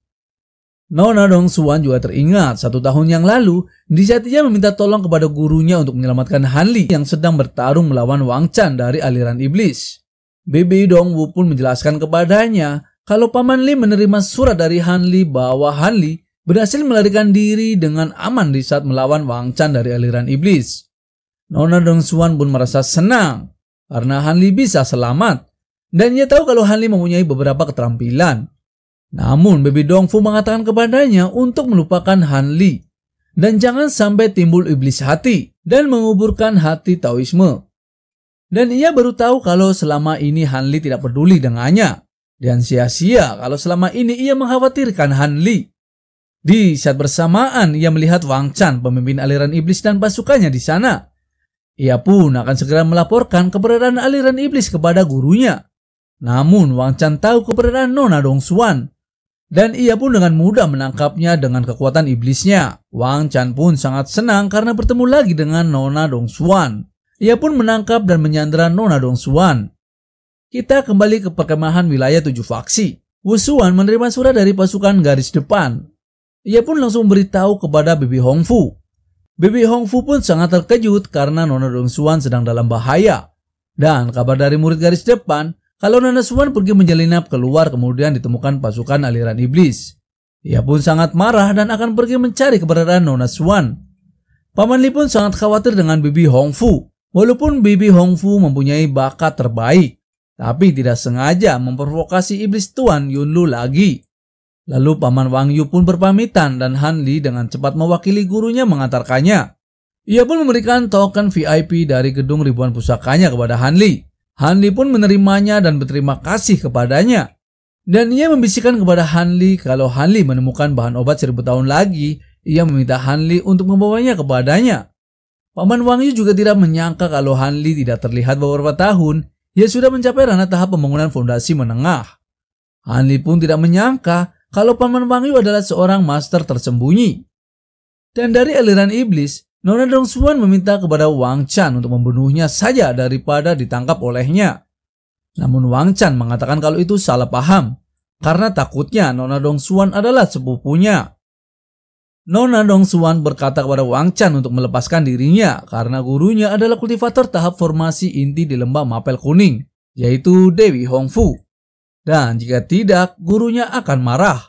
Nona Dong Suan juga teringat satu tahun yang lalu, di saat ia meminta tolong kepada gurunya untuk menyelamatkan Han Li yang sedang bertarung melawan Wang Chan dari aliran iblis. Bibi Dong Wu pun menjelaskan kepadanya kalau Paman Li menerima surat dari Han Li bahwa Han Li berhasil melarikan diri dengan aman di saat melawan Wang Chan dari aliran iblis. Nona Dong Suan pun merasa senang karena Han Li bisa selamat dan ia tahu kalau Han Li mempunyai beberapa keterampilan namun Baby Dongfu mengatakan kepadanya untuk melupakan Han Li dan jangan sampai timbul iblis hati dan menguburkan hati Taoisme. Dan ia baru tahu kalau selama ini Han Li tidak peduli dengannya dan sia-sia kalau selama ini ia mengkhawatirkan Han Li. Di saat bersamaan ia melihat Wang Chan pemimpin aliran iblis dan pasukannya di sana. Ia pun akan segera melaporkan keberadaan aliran iblis kepada gurunya. Namun Wang Chan tahu keberadaan Nona Xuan dan ia pun dengan mudah menangkapnya dengan kekuatan iblisnya. Wang Chan pun sangat senang karena bertemu lagi dengan Nona Dong Xuan. Ia pun menangkap dan menyandera Nona Dong Xuan. Kita kembali ke perkemahan wilayah tujuh faksi. Wu Xuan menerima surat dari pasukan garis depan. Ia pun langsung beritahu kepada Bibi Hong Fu. Bibi Hong Fu pun sangat terkejut karena Nona Dong Xuan sedang dalam bahaya. Dan kabar dari murid garis depan kalau Suwan pergi menyelinap keluar kemudian ditemukan pasukan aliran iblis. Ia pun sangat marah dan akan pergi mencari keberadaan Nona Suwan. Paman Li pun sangat khawatir dengan Bibi Hongfu. Walaupun Bibi Hongfu mempunyai bakat terbaik, tapi tidak sengaja memprovokasi iblis Tuan Yunlu lagi. Lalu Paman Wang Yu pun berpamitan dan Han Li dengan cepat mewakili gurunya mengantarkannya. Ia pun memberikan token VIP dari gedung ribuan pusakanya kepada Han Li. Hanli pun menerimanya dan berterima kasih kepadanya. Dan ia membisikkan kepada Hanli kalau Hanli menemukan bahan obat seribu tahun lagi, ia meminta Hanli untuk membawanya kepadanya. Paman Wangyu juga tidak menyangka kalau Hanli tidak terlihat beberapa tahun, ia sudah mencapai ranah tahap pembangunan fondasi menengah. Hanli pun tidak menyangka kalau Paman Wangyu adalah seorang master tersembunyi. Dan dari aliran iblis, Nona Dong Suan meminta kepada Wang Chan untuk membunuhnya saja daripada ditangkap olehnya. Namun Wang Chan mengatakan kalau itu salah paham karena takutnya Nona Dong Suan adalah sepupunya. Nona Dong Suan berkata kepada Wang Chan untuk melepaskan dirinya karena gurunya adalah kultivator tahap formasi inti di lembah Mapel Kuning, yaitu Dewi Hong Fu. Dan jika tidak, gurunya akan marah.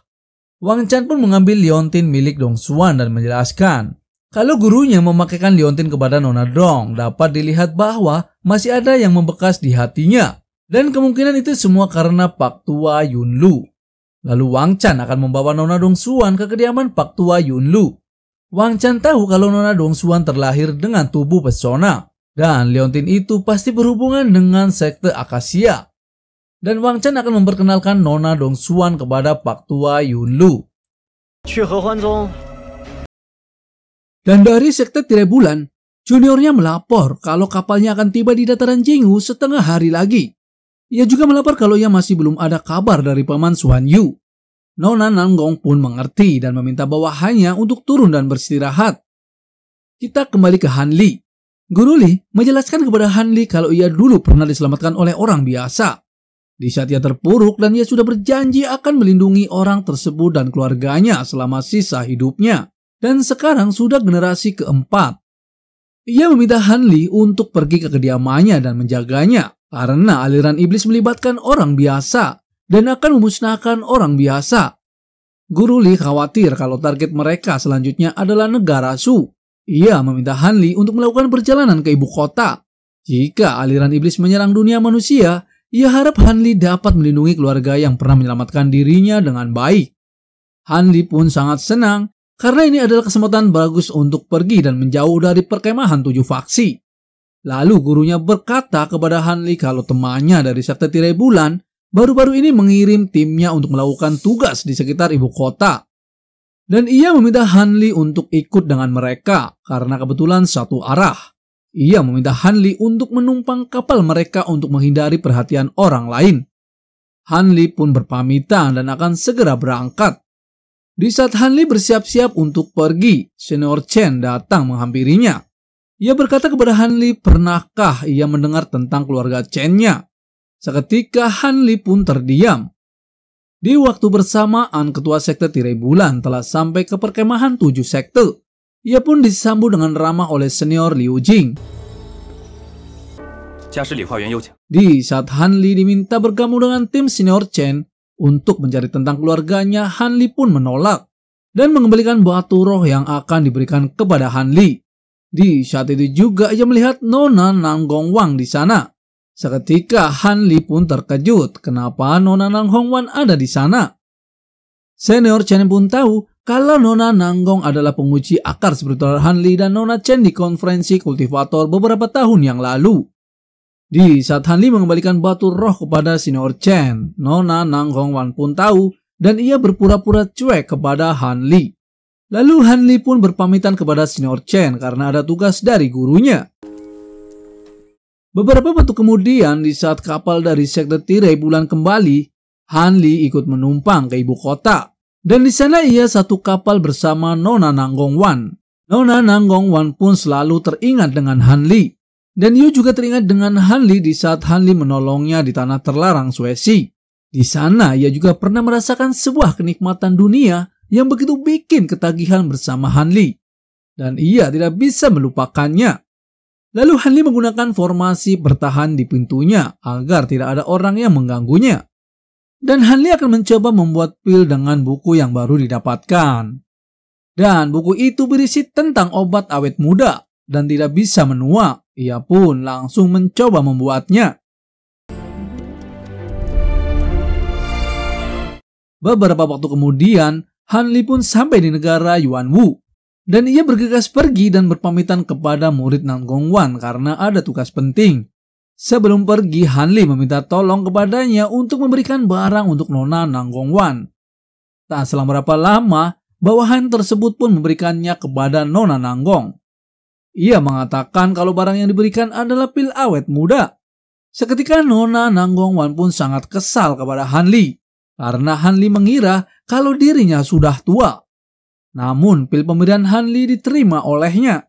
Wang Chan pun mengambil liontin milik Dong Suan dan menjelaskan kalau gurunya memakaikan liontin kepada Nona Dong, dapat dilihat bahwa masih ada yang membekas di hatinya. Dan kemungkinan itu semua karena Pak Tua Yun Lu. Lalu Wang Chan akan membawa Nona Dong Suan ke kediaman Pak Tua Yun Lu. Wang Chan tahu kalau Nona Dong Suan terlahir dengan tubuh pesona. Dan liontin itu pasti berhubungan dengan sekte Akasia. Dan Wang Chan akan memperkenalkan Nona Dong Suan kepada Pak Tua Yun Lu. Dan dari sekte tirai bulan, juniornya melapor kalau kapalnya akan tiba di dataran Jinghu setengah hari lagi. Ia juga melapor kalau ia masih belum ada kabar dari paman Suan Yu. Nona Nanggong pun mengerti dan meminta bawahannya untuk turun dan beristirahat. Kita kembali ke Han Li. Guru Li menjelaskan kepada Han Li kalau ia dulu pernah diselamatkan oleh orang biasa. Di saat ia terpuruk dan ia sudah berjanji akan melindungi orang tersebut dan keluarganya selama sisa hidupnya dan sekarang sudah generasi keempat. Ia meminta Hanli untuk pergi ke kediamannya dan menjaganya karena aliran iblis melibatkan orang biasa dan akan memusnahkan orang biasa. Guru Li khawatir kalau target mereka selanjutnya adalah negara Su. Ia meminta Hanli untuk melakukan perjalanan ke ibu kota. Jika aliran iblis menyerang dunia manusia, ia harap Hanli dapat melindungi keluarga yang pernah menyelamatkan dirinya dengan baik. Hanli pun sangat senang karena ini adalah kesempatan bagus untuk pergi dan menjauh dari perkemahan tujuh faksi. Lalu gurunya berkata kepada Hanli kalau temannya dari Sekte Tirai Bulan baru-baru ini mengirim timnya untuk melakukan tugas di sekitar ibu kota. Dan ia meminta Hanli untuk ikut dengan mereka karena kebetulan satu arah. Ia meminta Hanli untuk menumpang kapal mereka untuk menghindari perhatian orang lain. Hanli pun berpamitan dan akan segera berangkat. Di saat Hanli bersiap-siap untuk pergi, senior Chen datang menghampirinya. Ia berkata kepada Hanli, pernahkah ia mendengar tentang keluarga Chen-nya? Seketika Hanli pun terdiam. Di waktu bersamaan, ketua sekte Tirai Bulan telah sampai ke perkemahan tujuh sekte. Ia pun disambut dengan ramah oleh senior Liu Jing. Di saat Hanli diminta bergabung dengan tim senior Chen, untuk mencari tentang keluarganya, Han Li pun menolak dan mengembalikan batu roh yang akan diberikan kepada Han Li. Di saat itu juga ia melihat Nona Nanggong Wang di sana. Seketika Han Li pun terkejut kenapa Nona Nanggong Wang ada di sana. Senior Chen pun tahu kalau Nona Nanggong adalah penguji akar spiritual Han Li dan Nona Chen di konferensi kultivator beberapa tahun yang lalu. Di saat Han Li mengembalikan batu roh kepada Senior Chen, Nona Nang Wan pun tahu dan ia berpura-pura cuek kepada Han Li. Lalu Han Li pun berpamitan kepada Senior Chen karena ada tugas dari gurunya. Beberapa waktu kemudian, di saat kapal dari Sekte Tirai bulan kembali, Han Li ikut menumpang ke ibu kota. Dan di sana ia satu kapal bersama Nona Nanggong Wan. Nona Nanggong Wan pun selalu teringat dengan Han Li. Dan Yu juga teringat dengan Hanli di saat Hanli menolongnya di tanah terlarang Suesi. Di sana ia juga pernah merasakan sebuah kenikmatan dunia yang begitu bikin ketagihan bersama Hanli. Dan ia tidak bisa melupakannya. Lalu Hanli menggunakan formasi bertahan di pintunya agar tidak ada orang yang mengganggunya. Dan Hanli akan mencoba membuat pil dengan buku yang baru didapatkan. Dan buku itu berisi tentang obat awet muda dan tidak bisa menua, ia pun langsung mencoba membuatnya. Beberapa waktu kemudian, Han Li pun sampai di negara Yuanwu, dan ia bergegas pergi dan berpamitan kepada murid Wan karena ada tugas penting. Sebelum pergi, Han Li meminta tolong kepadanya untuk memberikan barang untuk Nona Wan. Tak selama berapa lama, bawahan tersebut pun memberikannya kepada Nona Nanggong. Ia mengatakan kalau barang yang diberikan adalah pil awet muda. Seketika Nona Wan pun sangat kesal kepada Han Li, karena Han Li mengira kalau dirinya sudah tua. Namun pil pemberian Han Li diterima olehnya.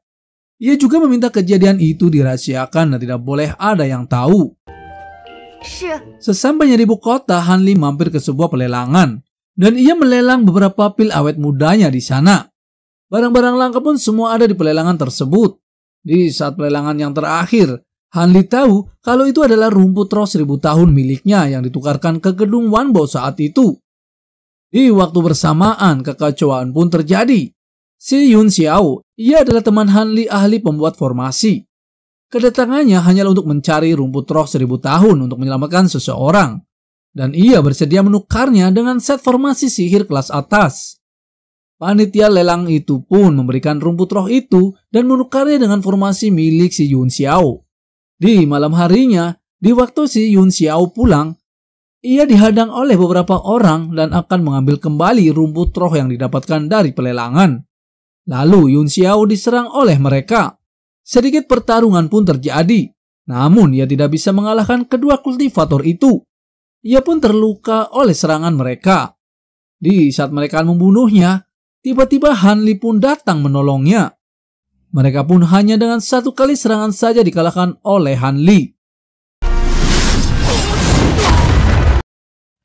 Ia juga meminta kejadian itu dirahasiakan dan tidak boleh ada yang tahu. Sesampainya di ibu kota, Han Li mampir ke sebuah pelelangan dan ia melelang beberapa pil awet mudanya di sana. Barang-barang langka pun semua ada di pelelangan tersebut. Di saat pelelangan yang terakhir, Hanli tahu kalau itu adalah rumput roh seribu tahun miliknya yang ditukarkan ke gedung Wanbo saat itu. Di waktu bersamaan, kekacauan pun terjadi. Si Yun Xiao, ia adalah teman Hanli ahli pembuat formasi. Kedatangannya hanyalah untuk mencari rumput roh seribu tahun untuk menyelamatkan seseorang. Dan ia bersedia menukarnya dengan set formasi sihir kelas atas. Panitia lelang itu pun memberikan rumput roh itu dan menukarnya dengan formasi milik si Yun Xiao. Di malam harinya, di waktu si Yun Xiao pulang, ia dihadang oleh beberapa orang dan akan mengambil kembali rumput roh yang didapatkan dari pelelangan. Lalu Yun Xiao diserang oleh mereka. Sedikit pertarungan pun terjadi, namun ia tidak bisa mengalahkan kedua kultivator itu. Ia pun terluka oleh serangan mereka. Di saat mereka membunuhnya, Tiba-tiba Hanli pun datang menolongnya. Mereka pun hanya dengan satu kali serangan saja dikalahkan oleh Hanli.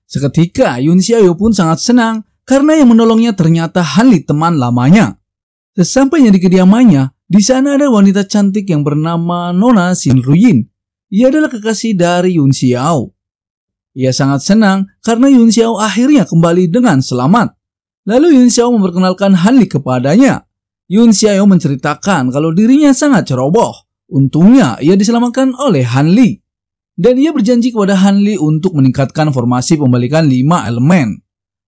Seketika Yun Xiaoyu pun sangat senang karena yang menolongnya ternyata Hanli teman lamanya. Sesampainya di kediamannya, di sana ada wanita cantik yang bernama Nona Xin Ruyin. Ia adalah kekasih dari Yun Xiao. Ia sangat senang karena Yun Xiao akhirnya kembali dengan selamat. Lalu Yun Xiao memperkenalkan Han Li kepadanya. Yun Xiao menceritakan kalau dirinya sangat ceroboh. Untungnya ia diselamatkan oleh Han Li Dan ia berjanji kepada Han Li untuk meningkatkan formasi pembalikan lima elemen.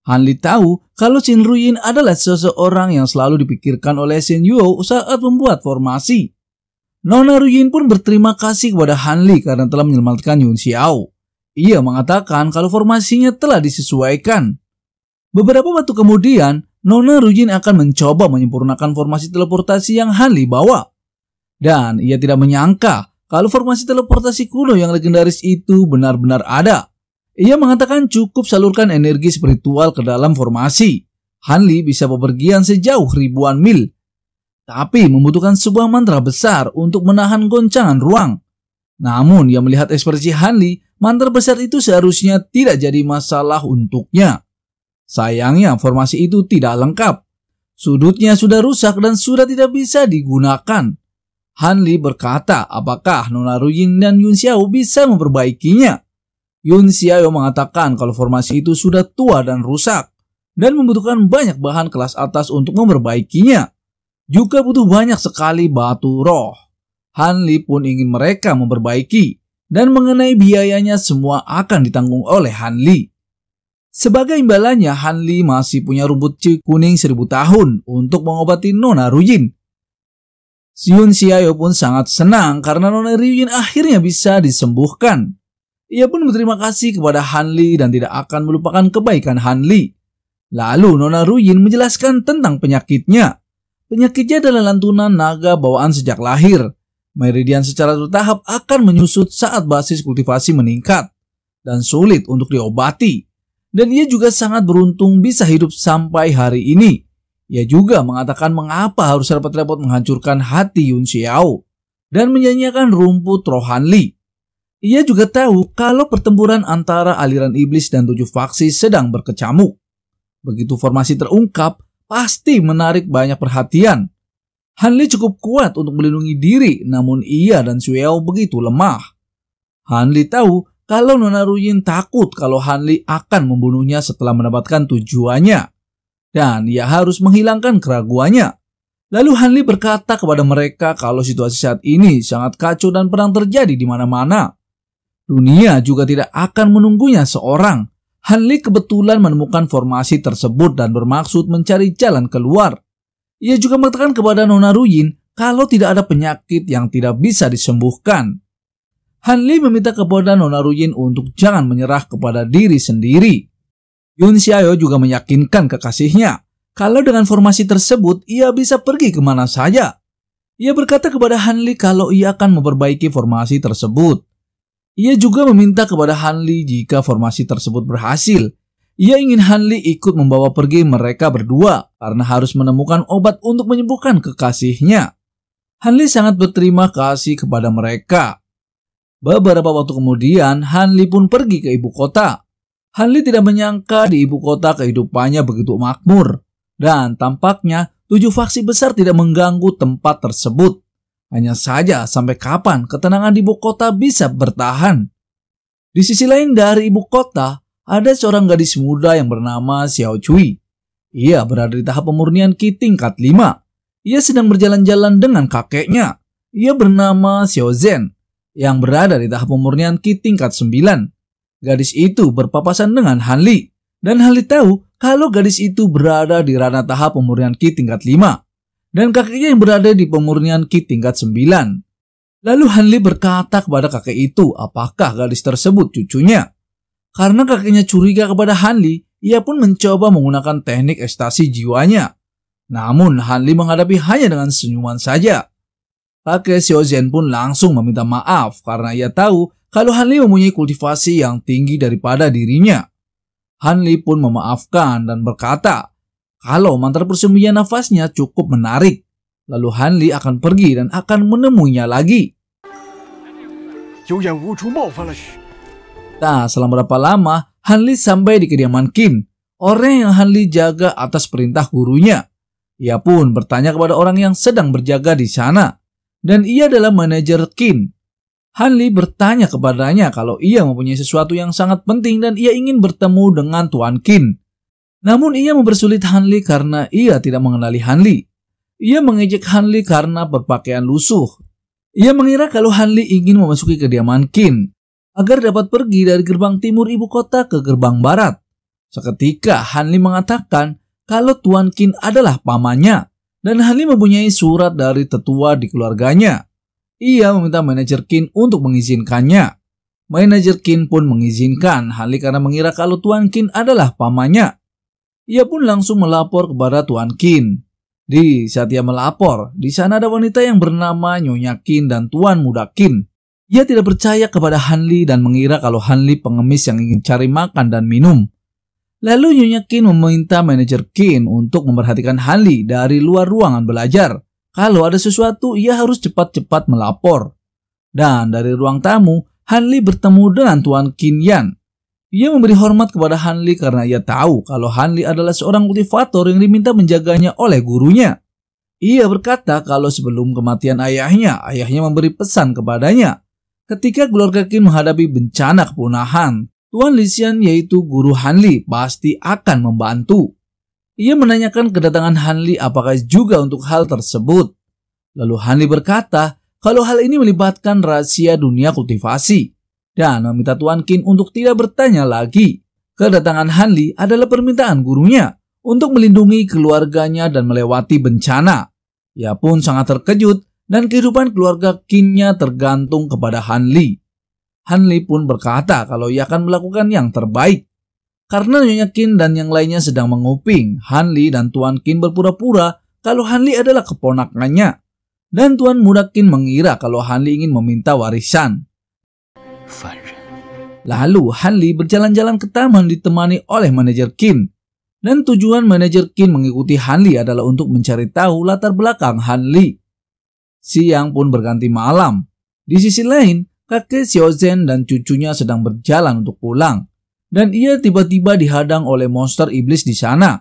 Han Li tahu kalau Shin Ruyin adalah seseorang yang selalu dipikirkan oleh Shin Yuo saat membuat formasi. Nona Ruyin pun berterima kasih kepada Han Li karena telah menyelamatkan Yun Xiao. Ia mengatakan kalau formasinya telah disesuaikan Beberapa waktu kemudian, Nona Rujin akan mencoba menyempurnakan formasi teleportasi yang Hanli bawa. Dan ia tidak menyangka kalau formasi teleportasi kuno yang legendaris itu benar-benar ada. Ia mengatakan cukup salurkan energi spiritual ke dalam formasi. Hanli bisa bepergian sejauh ribuan mil. Tapi membutuhkan sebuah mantra besar untuk menahan goncangan ruang. Namun, ia melihat ekspresi Hanli, mantra besar itu seharusnya tidak jadi masalah untuknya. Sayangnya formasi itu tidak lengkap. Sudutnya sudah rusak dan sudah tidak bisa digunakan. Han Li berkata apakah Nona Ruyin dan Yun Xiao bisa memperbaikinya. Yun Xiao mengatakan kalau formasi itu sudah tua dan rusak dan membutuhkan banyak bahan kelas atas untuk memperbaikinya. Juga butuh banyak sekali batu roh. Han Li pun ingin mereka memperbaiki dan mengenai biayanya semua akan ditanggung oleh Han Li. Sebagai imbalannya, Han Li masih punya rumput kuning seribu tahun untuk mengobati Nona Ruyin. Yun Xiaoyo pun sangat senang karena Nona Ruyin akhirnya bisa disembuhkan. Ia pun berterima kasih kepada Han Li dan tidak akan melupakan kebaikan Han Li. Lalu Nona Ruyin menjelaskan tentang penyakitnya. Penyakitnya adalah lantunan naga bawaan sejak lahir. Meridian secara bertahap akan menyusut saat basis kultivasi meningkat dan sulit untuk diobati. Dan ia juga sangat beruntung bisa hidup sampai hari ini. Ia juga mengatakan mengapa harus repot-repot menghancurkan hati Yun Xiao dan menyanyikan rumput Rohan Li. Ia juga tahu kalau pertempuran antara aliran iblis dan tujuh faksi sedang berkecamuk. Begitu formasi terungkap, pasti menarik banyak perhatian. Han Li cukup kuat untuk melindungi diri, namun ia dan Xiao begitu lemah. Han Li tahu kalau Nona Nonaruyin takut kalau Hanli akan membunuhnya setelah mendapatkan tujuannya. Dan ia harus menghilangkan keraguannya. Lalu Hanli berkata kepada mereka kalau situasi saat ini sangat kacau dan perang terjadi di mana-mana. Dunia juga tidak akan menunggunya seorang. Hanli kebetulan menemukan formasi tersebut dan bermaksud mencari jalan keluar. Ia juga mengatakan kepada Nona Ruyin kalau tidak ada penyakit yang tidak bisa disembuhkan. Hanli meminta kepada Ruyin untuk jangan menyerah kepada diri sendiri. Yun Xiaoyo juga meyakinkan kekasihnya kalau dengan formasi tersebut ia bisa pergi kemana saja. Ia berkata kepada Hanli kalau ia akan memperbaiki formasi tersebut. Ia juga meminta kepada Hanli jika formasi tersebut berhasil. Ia ingin Hanli ikut membawa pergi mereka berdua karena harus menemukan obat untuk menyembuhkan kekasihnya. Hanli sangat berterima kasih kepada mereka Beberapa waktu kemudian, Hanli pun pergi ke ibu kota. Hanli tidak menyangka di ibu kota kehidupannya begitu makmur. Dan tampaknya tujuh faksi besar tidak mengganggu tempat tersebut. Hanya saja sampai kapan ketenangan di ibu kota bisa bertahan. Di sisi lain dari ibu kota, ada seorang gadis muda yang bernama Xiao Cui. Ia berada di tahap pemurnian Ki tingkat 5. Ia sedang berjalan-jalan dengan kakeknya. Ia bernama Xiao Zhen yang berada di tahap pemurnian Ki tingkat 9. Gadis itu berpapasan dengan Han Li, dan Han Li tahu kalau gadis itu berada di ranah tahap pemurnian Ki tingkat 5, dan kakeknya yang berada di pemurnian Ki tingkat 9. Lalu Han Li berkata kepada kakek itu apakah gadis tersebut cucunya. Karena kakeknya curiga kepada Han Li, ia pun mencoba menggunakan teknik ekstasi jiwanya. Namun Han Li menghadapi hanya dengan senyuman saja. Pakai Xiao Zhen pun langsung meminta maaf karena ia tahu kalau Han Li mempunyai kultivasi yang tinggi daripada dirinya. Han Li pun memaafkan dan berkata kalau mantra persembunyian nafasnya cukup menarik. Lalu Han Li akan pergi dan akan menemuinya lagi. Nah, selama berapa lama Li sampai di kediaman Kim, orang yang Han Li jaga atas perintah gurunya. Ia pun bertanya kepada orang yang sedang berjaga di sana dan ia adalah manajer Kim. Hanli bertanya kepadanya kalau ia mempunyai sesuatu yang sangat penting dan ia ingin bertemu dengan Tuan Kim. Namun ia mempersulit Hanli karena ia tidak mengenali Hanli. Ia mengejek Hanli karena berpakaian lusuh. Ia mengira kalau Hanli ingin memasuki kediaman Kim agar dapat pergi dari gerbang timur ibu kota ke gerbang barat. Seketika Hanli mengatakan kalau Tuan Kim adalah pamannya dan Hani mempunyai surat dari tetua di keluarganya. Ia meminta manajer Kin untuk mengizinkannya. Manajer Kin pun mengizinkan Hali karena mengira kalau Tuan Kin adalah pamannya. Ia pun langsung melapor kepada Tuan Kin. Di saat ia melapor, di sana ada wanita yang bernama Nyonya Kin dan Tuan Muda Kin. Ia tidak percaya kepada Hanli dan mengira kalau Hanli pengemis yang ingin cari makan dan minum. Lalu Nyonya Kin meminta manajer Kin untuk memperhatikan Hanli dari luar ruangan belajar. Kalau ada sesuatu, ia harus cepat-cepat melapor. Dan dari ruang tamu, Hanli bertemu dengan Tuan Kin Yan. Ia memberi hormat kepada Hanli karena ia tahu kalau Hanli adalah seorang kultivator yang diminta menjaganya oleh gurunya. Ia berkata kalau sebelum kematian ayahnya, ayahnya memberi pesan kepadanya Ketika keluarga Kin menghadapi bencana kepunahan, Tuan Lisian yaitu guru Hanli pasti akan membantu. Ia menanyakan kedatangan Hanli apakah juga untuk hal tersebut. Lalu Hanli berkata kalau hal ini melibatkan rahasia dunia kultivasi dan meminta Tuan Qin untuk tidak bertanya lagi. Kedatangan Hanli adalah permintaan gurunya untuk melindungi keluarganya dan melewati bencana. Ia pun sangat terkejut dan kehidupan keluarga Qinnya tergantung kepada Hanli. Hanli pun berkata kalau ia akan melakukan yang terbaik. Karena Nyonya Kin dan yang lainnya sedang menguping, Hanli dan Tuan Kin berpura-pura kalau Hanli adalah keponakannya. Dan Tuan Muda mengira kalau Hanli ingin meminta warisan. Lalu Hanli berjalan-jalan ke taman ditemani oleh manajer Kin Dan tujuan manajer Kin mengikuti Hanli adalah untuk mencari tahu latar belakang Hanli. Siang pun berganti malam. Di sisi lain, kakek Xiaozhen dan cucunya sedang berjalan untuk pulang. Dan ia tiba-tiba dihadang oleh monster iblis di sana.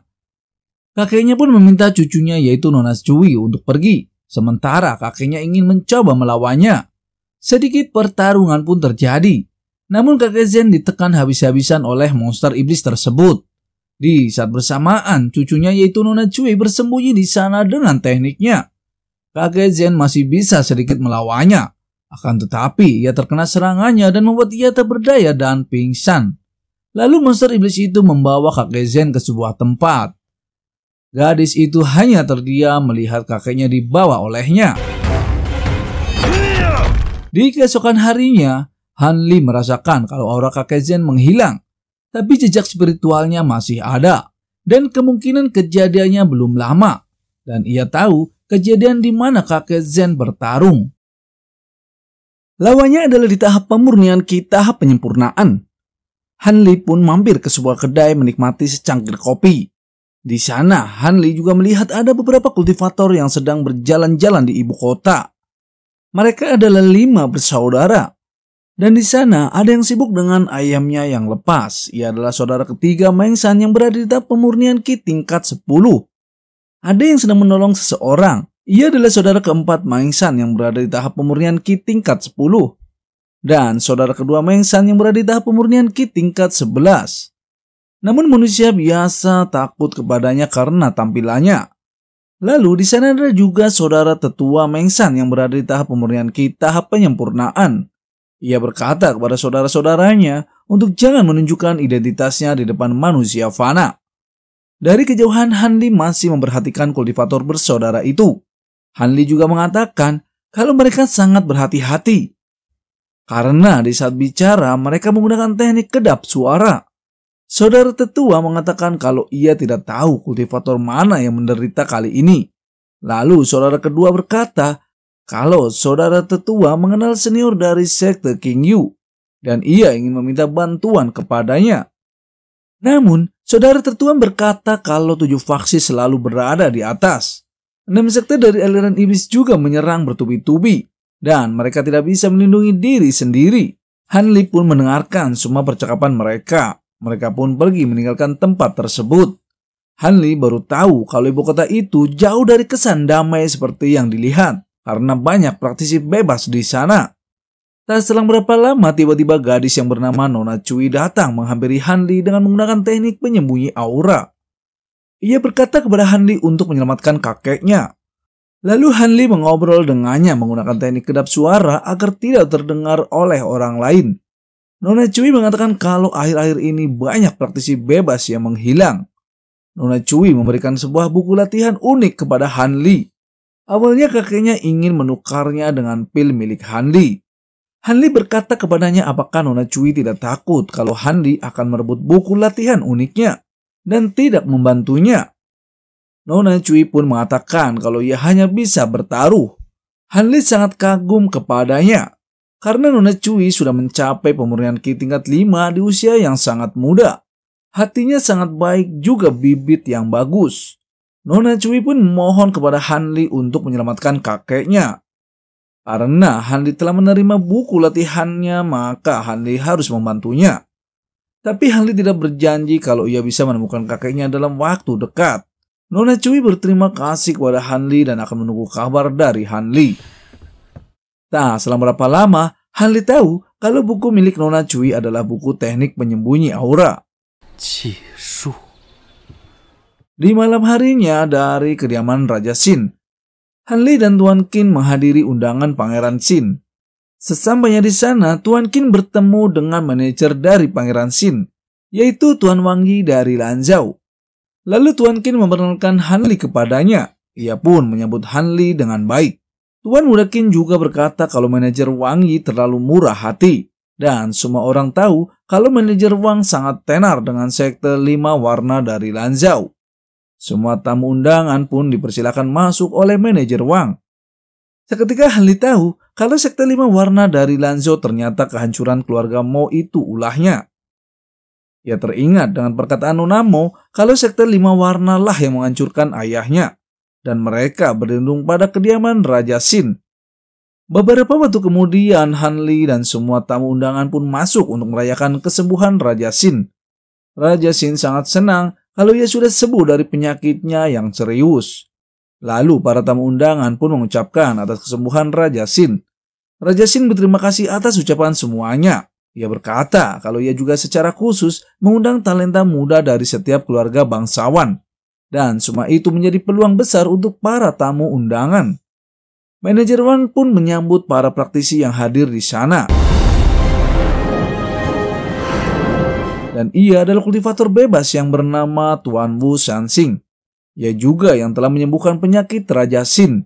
Kakeknya pun meminta cucunya yaitu Nona Cui untuk pergi, sementara kakeknya ingin mencoba melawannya. Sedikit pertarungan pun terjadi, namun kakek Zen ditekan habis-habisan oleh monster iblis tersebut. Di saat bersamaan, cucunya yaitu Nona Cui bersembunyi di sana dengan tekniknya. Kakek Zen masih bisa sedikit melawannya, akan tetapi, ia terkena serangannya dan membuat ia tak berdaya dan pingsan. Lalu monster iblis itu membawa kakek Zen ke sebuah tempat. Gadis itu hanya terdiam melihat kakeknya dibawa olehnya. Di keesokan harinya, Han Li merasakan kalau aura kakek Zen menghilang, tapi jejak spiritualnya masih ada, dan kemungkinan kejadiannya belum lama. Dan ia tahu kejadian di mana kakek Zen bertarung. Lawannya adalah di tahap pemurnian kita, tahap penyempurnaan. Hanli pun mampir ke sebuah kedai menikmati secangkir kopi. Di sana, Hanli juga melihat ada beberapa kultivator yang sedang berjalan-jalan di ibu kota. Mereka adalah lima bersaudara. Dan di sana ada yang sibuk dengan ayamnya yang lepas. Ia adalah saudara ketiga Mengsan yang berada di tahap pemurnian Ki tingkat 10. Ada yang sedang menolong seseorang. Ia adalah saudara keempat Mengsan yang berada di tahap pemurnian Ki tingkat 10 dan saudara kedua Mengsan yang berada di tahap pemurnian Ki tingkat 11. Namun manusia biasa takut kepadanya karena tampilannya. Lalu di sana ada juga saudara tetua Mengsan yang berada di tahap pemurnian Ki tahap penyempurnaan. Ia berkata kepada saudara-saudaranya untuk jangan menunjukkan identitasnya di depan manusia fana. Dari kejauhan Handi masih memperhatikan kultivator bersaudara itu. Hanli juga mengatakan kalau mereka sangat berhati-hati. Karena di saat bicara mereka menggunakan teknik kedap suara. Saudara tetua mengatakan kalau ia tidak tahu kultivator mana yang menderita kali ini. Lalu saudara kedua berkata kalau saudara tetua mengenal senior dari sekte King Yu dan ia ingin meminta bantuan kepadanya. Namun, saudara tertua berkata kalau tujuh faksi selalu berada di atas. Enam sekte dari aliran iblis juga menyerang bertubi-tubi, dan mereka tidak bisa melindungi diri sendiri. Hanli pun mendengarkan semua percakapan mereka. Mereka pun pergi meninggalkan tempat tersebut. Hanli baru tahu kalau ibu kota itu jauh dari kesan damai seperti yang dilihat, karena banyak praktisi bebas di sana. Tak selang berapa lama, tiba-tiba gadis yang bernama Nona Cui datang menghampiri Hanli dengan menggunakan teknik penyembunyi aura. Ia berkata kepada Hanli untuk menyelamatkan kakeknya. Lalu Hanli mengobrol dengannya menggunakan teknik kedap suara agar tidak terdengar oleh orang lain. Nona Cui mengatakan kalau akhir-akhir ini banyak praktisi bebas yang menghilang. Nona Cui memberikan sebuah buku latihan unik kepada Hanli. Awalnya kakeknya ingin menukarnya dengan pil milik Hanli. Hanli berkata kepadanya apakah Nona Cui tidak takut kalau Hanli akan merebut buku latihan uniknya dan tidak membantunya. Nona Cui pun mengatakan kalau ia hanya bisa bertaruh. Hanli sangat kagum kepadanya karena Nona Cui sudah mencapai pemurnian Ki tingkat 5 di usia yang sangat muda. Hatinya sangat baik juga bibit yang bagus. Nona Cui pun memohon kepada Hanli untuk menyelamatkan kakeknya. Karena Hanli telah menerima buku latihannya, maka Hanli harus membantunya. Tapi Hanli tidak berjanji kalau ia bisa menemukan kakeknya dalam waktu dekat. Nona Cui berterima kasih kepada Hanli dan akan menunggu kabar dari Hanli. Nah, selama berapa lama, Hanli tahu kalau buku milik Nona Cui adalah buku teknik penyembunyi aura. Di malam harinya dari kediaman Raja Sin, Hanli dan Tuan Kin menghadiri undangan Pangeran Sin. Sesampainya di sana, Tuan Kin bertemu dengan manajer dari Pangeran Sin, yaitu Tuan Yi dari Lanzhou. Lalu Tuan Kin memperkenalkan Han Li kepadanya. Ia pun menyambut Li dengan baik. Tuan Muda Qin juga berkata kalau manajer Wang Yi terlalu murah hati. Dan semua orang tahu kalau manajer Wang sangat tenar dengan sekte lima warna dari Lanzhou. Semua tamu undangan pun dipersilakan masuk oleh manajer Wang. Seketika Han Li tahu kalau sekte lima warna dari Lanzo ternyata kehancuran keluarga Mo itu ulahnya. Ia teringat dengan perkataan Nunamo kalau sekte lima warna lah yang menghancurkan ayahnya, dan mereka berlindung pada kediaman Raja Sin. Beberapa waktu kemudian, Hanli dan semua tamu undangan pun masuk untuk merayakan kesembuhan Raja Sin. Raja Sin sangat senang kalau ia sudah sembuh dari penyakitnya yang serius. Lalu para tamu undangan pun mengucapkan atas kesembuhan Raja Sin. Raja Sin berterima kasih atas ucapan semuanya. Ia berkata kalau ia juga secara khusus mengundang talenta muda dari setiap keluarga bangsawan. Dan semua itu menjadi peluang besar untuk para tamu undangan. Manajer Wan pun menyambut para praktisi yang hadir di sana. Dan ia adalah kultivator bebas yang bernama Tuan Wu Shansing. Ia juga yang telah menyembuhkan penyakit Raja Sin.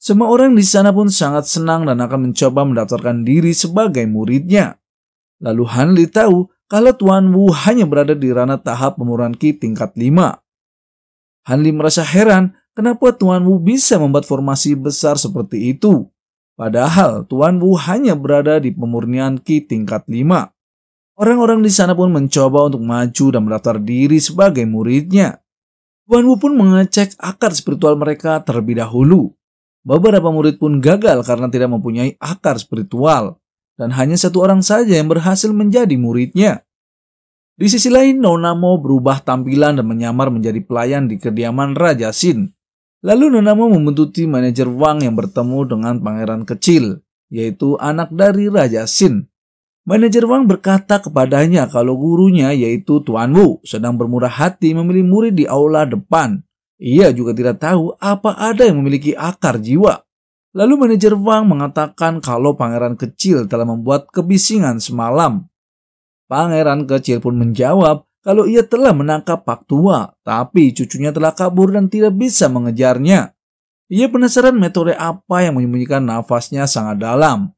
Semua orang di sana pun sangat senang dan akan mencoba mendaftarkan diri sebagai muridnya. Lalu Han Li tahu kalau Tuan Wu hanya berada di ranah tahap pemurahan Ki tingkat 5. Li merasa heran kenapa Tuan Wu bisa membuat formasi besar seperti itu. Padahal Tuan Wu hanya berada di pemurnian Ki tingkat 5. Orang-orang di sana pun mencoba untuk maju dan mendaftar diri sebagai muridnya. Wan Wu pun mengecek akar spiritual mereka terlebih dahulu. Beberapa murid pun gagal karena tidak mempunyai akar spiritual, dan hanya satu orang saja yang berhasil menjadi muridnya. Di sisi lain, Nona Mo berubah tampilan dan menyamar menjadi pelayan di kediaman Raja Sin. Lalu Nona Nonamo membentuti manajer Wang yang bertemu dengan pangeran kecil, yaitu anak dari Raja Sin. Manajer Wang berkata kepadanya kalau gurunya yaitu Tuan Wu sedang bermurah hati memilih murid di aula depan. Ia juga tidak tahu apa ada yang memiliki akar jiwa. Lalu manajer Wang mengatakan kalau pangeran kecil telah membuat kebisingan semalam. Pangeran kecil pun menjawab kalau ia telah menangkap Pak Tua, tapi cucunya telah kabur dan tidak bisa mengejarnya. Ia penasaran metode apa yang menyembunyikan nafasnya sangat dalam.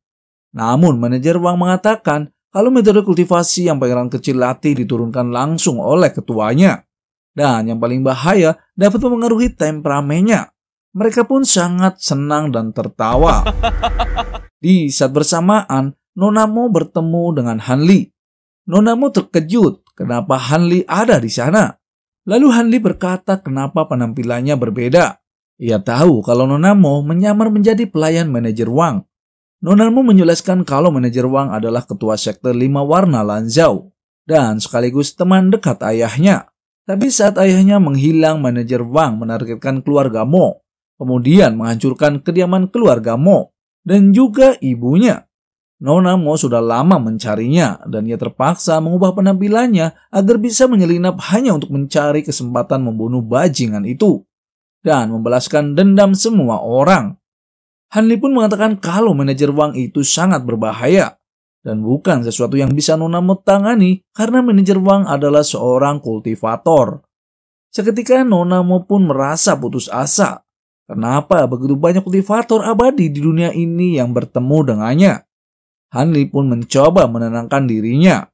Namun manajer Wang mengatakan kalau metode kultivasi yang pangeran kecil latih diturunkan langsung oleh ketuanya. Dan yang paling bahaya dapat mempengaruhi temperamennya. Mereka pun sangat senang dan tertawa. Di saat bersamaan, Nonamo bertemu dengan Hanli. Nonamo terkejut kenapa Hanli ada di sana. Lalu Hanli berkata kenapa penampilannya berbeda. Ia tahu kalau Nonamo menyamar menjadi pelayan manajer Wang Nonarmo menjelaskan kalau manajer Wang adalah ketua sekte lima warna Lanzhou dan sekaligus teman dekat ayahnya. Tapi saat ayahnya menghilang, manajer Wang menargetkan keluarga Mo, kemudian menghancurkan kediaman keluarga Mo dan juga ibunya. Nona Mo sudah lama mencarinya dan ia terpaksa mengubah penampilannya agar bisa menyelinap hanya untuk mencari kesempatan membunuh bajingan itu dan membalaskan dendam semua orang. Hanli pun mengatakan kalau manajer Wang itu sangat berbahaya dan bukan sesuatu yang bisa Nona tangani karena manajer Wang adalah seorang kultivator. Seketika Nona Mo pun merasa putus asa. Kenapa begitu banyak kultivator abadi di dunia ini yang bertemu dengannya? Hanli pun mencoba menenangkan dirinya.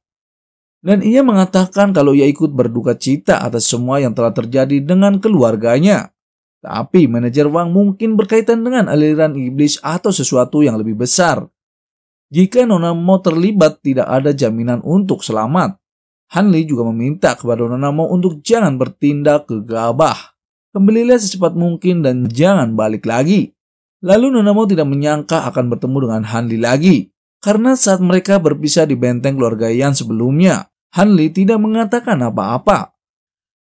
Dan ia mengatakan kalau ia ikut berduka cita atas semua yang telah terjadi dengan keluarganya. Tapi manajer Wang mungkin berkaitan dengan aliran iblis atau sesuatu yang lebih besar. Jika Nona Mo terlibat, tidak ada jaminan untuk selamat. Hanli juga meminta kepada Nona Mo untuk jangan bertindak gegabah. Kembalilah secepat mungkin dan jangan balik lagi. Lalu Nona Mo tidak menyangka akan bertemu dengan Hanli lagi. Karena saat mereka berpisah di benteng keluarga Yan sebelumnya, Hanli tidak mengatakan apa-apa.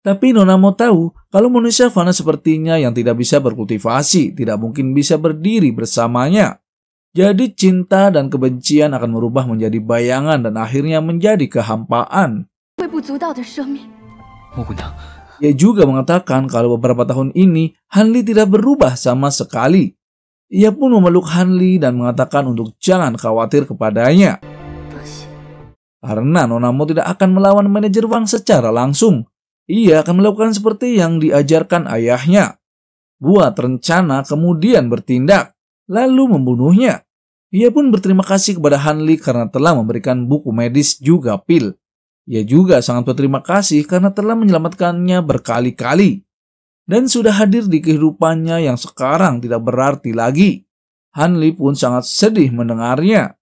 Tapi Nona mau tahu kalau manusia fana sepertinya yang tidak bisa berkultivasi, tidak mungkin bisa berdiri bersamanya. Jadi cinta dan kebencian akan merubah menjadi bayangan dan akhirnya menjadi kehampaan. Ia juga mengatakan kalau beberapa tahun ini Hanli tidak berubah sama sekali. Ia pun memeluk Hanli dan mengatakan untuk jangan khawatir kepadanya. Karena Nonamo tidak akan melawan manajer Wang secara langsung. Ia akan melakukan seperti yang diajarkan ayahnya. Buat rencana kemudian bertindak, lalu membunuhnya. Ia pun berterima kasih kepada Hanli karena telah memberikan buku medis juga pil. Ia juga sangat berterima kasih karena telah menyelamatkannya berkali-kali. Dan sudah hadir di kehidupannya yang sekarang tidak berarti lagi. Hanli pun sangat sedih mendengarnya.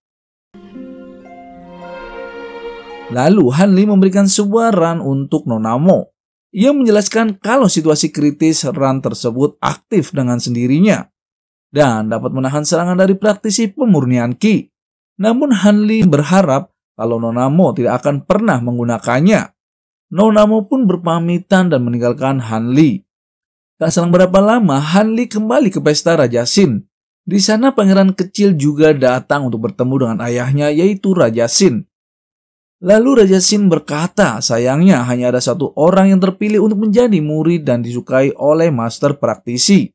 Lalu Hanli memberikan sebuah ran untuk Nonamo. Ia menjelaskan kalau situasi kritis run tersebut aktif dengan sendirinya dan dapat menahan serangan dari praktisi pemurnian Ki. Namun Hanli berharap kalau Nonamo tidak akan pernah menggunakannya. Nonamo pun berpamitan dan meninggalkan Hanli. Tak selang berapa lama, Hanli kembali ke pesta Raja Sin. Di sana pangeran kecil juga datang untuk bertemu dengan ayahnya yaitu Raja Sin. Lalu Raja Sin berkata, sayangnya hanya ada satu orang yang terpilih untuk menjadi murid dan disukai oleh master praktisi.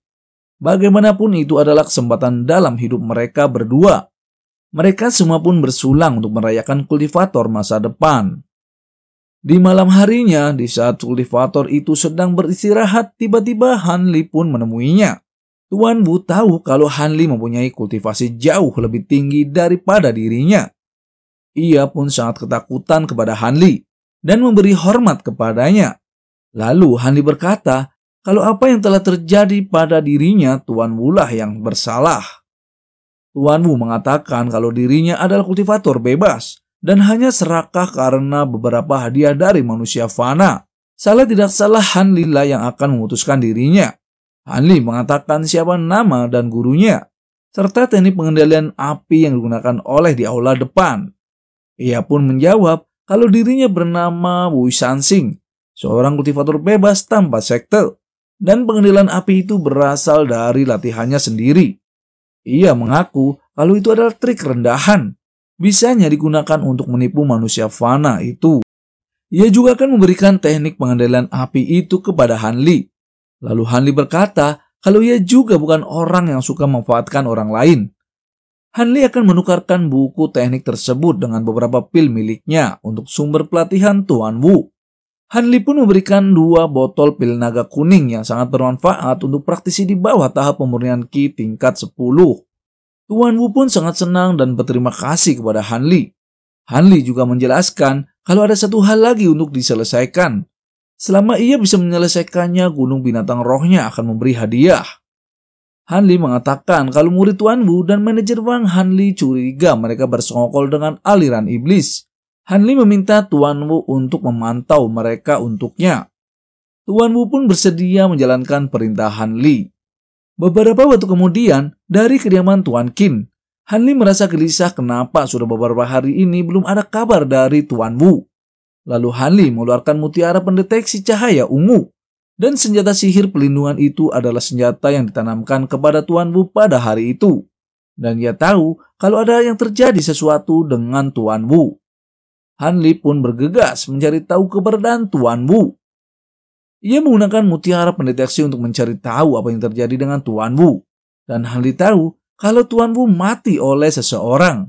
Bagaimanapun itu adalah kesempatan dalam hidup mereka berdua. Mereka semua pun bersulang untuk merayakan kultivator masa depan. Di malam harinya, di saat kultivator itu sedang beristirahat, tiba-tiba Han Li pun menemuinya. Tuan Wu tahu kalau Han Li mempunyai kultivasi jauh lebih tinggi daripada dirinya ia pun sangat ketakutan kepada Hanli dan memberi hormat kepadanya. Lalu Hanli berkata, kalau apa yang telah terjadi pada dirinya Tuan Wulah yang bersalah. Tuan Wu mengatakan kalau dirinya adalah kultivator bebas dan hanya serakah karena beberapa hadiah dari manusia fana. Salah tidak salah Hanli lah yang akan memutuskan dirinya. Hanli mengatakan siapa nama dan gurunya, serta teknik pengendalian api yang digunakan oleh di aula depan. Ia pun menjawab kalau dirinya bernama Wu Shansing, seorang kultivator bebas tanpa sekte, dan pengendalian api itu berasal dari latihannya sendiri. Ia mengaku kalau itu adalah trik rendahan, bisanya digunakan untuk menipu manusia fana itu. Ia juga akan memberikan teknik pengendalian api itu kepada Han Li. Lalu Han Li berkata kalau ia juga bukan orang yang suka memanfaatkan orang lain. Hanley akan menukarkan buku teknik tersebut dengan beberapa pil miliknya untuk sumber pelatihan Tuan Wu. Hanli pun memberikan dua botol pil naga kuning yang sangat bermanfaat untuk praktisi di bawah tahap pemurnian Ki tingkat 10. Tuan Wu pun sangat senang dan berterima kasih kepada Hanli. Hanli juga menjelaskan kalau ada satu hal lagi untuk diselesaikan. Selama ia bisa menyelesaikannya, gunung binatang rohnya akan memberi hadiah. Hanli mengatakan kalau murid Tuan Wu dan manajer Wang Hanli curiga mereka bersongkol dengan aliran iblis. Hanli meminta Tuan Wu untuk memantau mereka untuknya. Tuan Wu pun bersedia menjalankan perintah Hanli. Beberapa waktu kemudian, dari kediaman Tuan Qin, Hanli merasa gelisah kenapa sudah beberapa hari ini belum ada kabar dari Tuan Wu. Lalu Hanli mengeluarkan mutiara pendeteksi cahaya ungu. Dan senjata sihir pelindungan itu adalah senjata yang ditanamkan kepada Tuan Wu pada hari itu. Dan ia tahu kalau ada yang terjadi sesuatu dengan Tuan Wu. Han Li pun bergegas mencari tahu keberadaan Tuan Wu. Ia menggunakan mutiara pendeteksi untuk mencari tahu apa yang terjadi dengan Tuan Wu. Dan Han Li tahu kalau Tuan Wu mati oleh seseorang.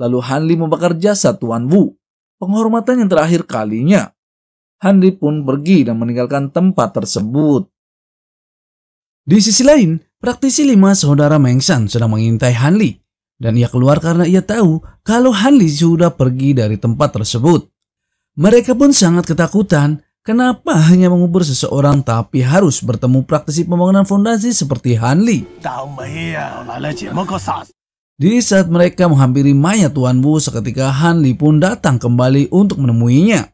Lalu Han Li membakar jasa Tuan Wu, penghormatan yang terakhir kalinya. Henry pun pergi dan meninggalkan tempat tersebut. Di sisi lain, praktisi lima saudara Mengsan sedang mengintai Hanli dan ia keluar karena ia tahu kalau Hanli sudah pergi dari tempat tersebut. Mereka pun sangat ketakutan kenapa hanya mengubur seseorang tapi harus bertemu praktisi pembangunan fondasi seperti Hanli. Di saat mereka menghampiri mayat Tuan Wu seketika Hanli pun datang kembali untuk menemuinya.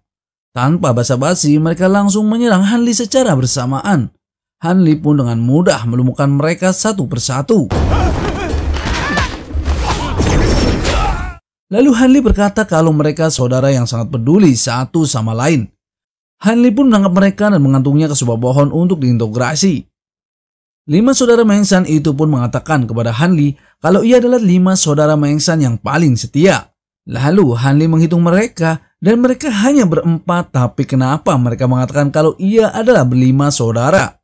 Tanpa basa-basi, mereka langsung menyerang Hanli secara bersamaan. Hanli pun dengan mudah melumpuhkan mereka satu persatu. Lalu Hanli berkata kalau mereka saudara yang sangat peduli satu sama lain. Hanli pun menangkap mereka dan mengantungnya ke sebuah pohon untuk diintegrasi. Lima saudara Mengsan itu pun mengatakan kepada Hanli kalau ia adalah lima saudara Mengsan yang paling setia. Lalu Hanli menghitung mereka dan mereka hanya berempat, tapi kenapa mereka mengatakan kalau ia adalah berlima saudara?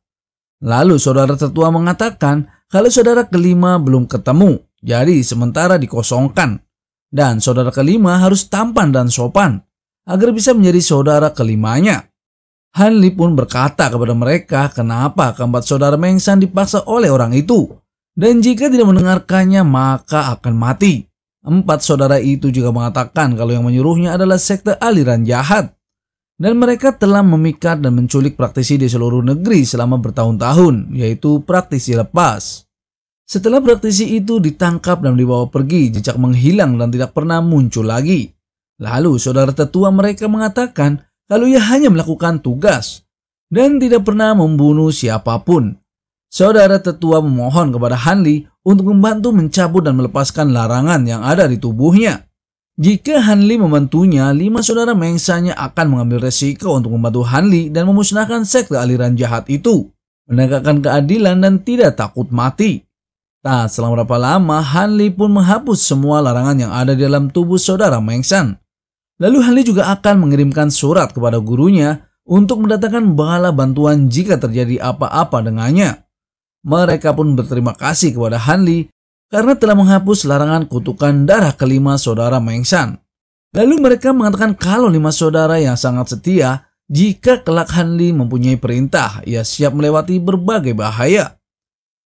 Lalu saudara tertua mengatakan kalau saudara kelima belum ketemu, jadi sementara dikosongkan. Dan saudara kelima harus tampan dan sopan, agar bisa menjadi saudara kelimanya. Hanli pun berkata kepada mereka kenapa keempat saudara Mengsan dipaksa oleh orang itu. Dan jika tidak mendengarkannya maka akan mati. Empat saudara itu juga mengatakan kalau yang menyuruhnya adalah sekte aliran jahat. Dan mereka telah memikat dan menculik praktisi di seluruh negeri selama bertahun-tahun, yaitu praktisi lepas. Setelah praktisi itu ditangkap dan dibawa pergi, jejak menghilang dan tidak pernah muncul lagi. Lalu saudara tetua mereka mengatakan kalau ia hanya melakukan tugas dan tidak pernah membunuh siapapun. Saudara tetua memohon kepada Hanli untuk membantu mencabut dan melepaskan larangan yang ada di tubuhnya. Jika Hanli membantunya, lima saudara mengsanya akan mengambil resiko untuk membantu Hanli dan memusnahkan sekte aliran jahat itu, menegakkan keadilan dan tidak takut mati. Tak selama berapa lama, Hanli pun menghapus semua larangan yang ada di dalam tubuh saudara Mengsan. Lalu Hanli juga akan mengirimkan surat kepada gurunya untuk mendatangkan bala bantuan jika terjadi apa-apa dengannya. Mereka pun berterima kasih kepada Hanli karena telah menghapus larangan kutukan darah kelima saudara Mengshan. Lalu mereka mengatakan kalau lima saudara yang sangat setia, jika kelak Hanli mempunyai perintah, ia siap melewati berbagai bahaya.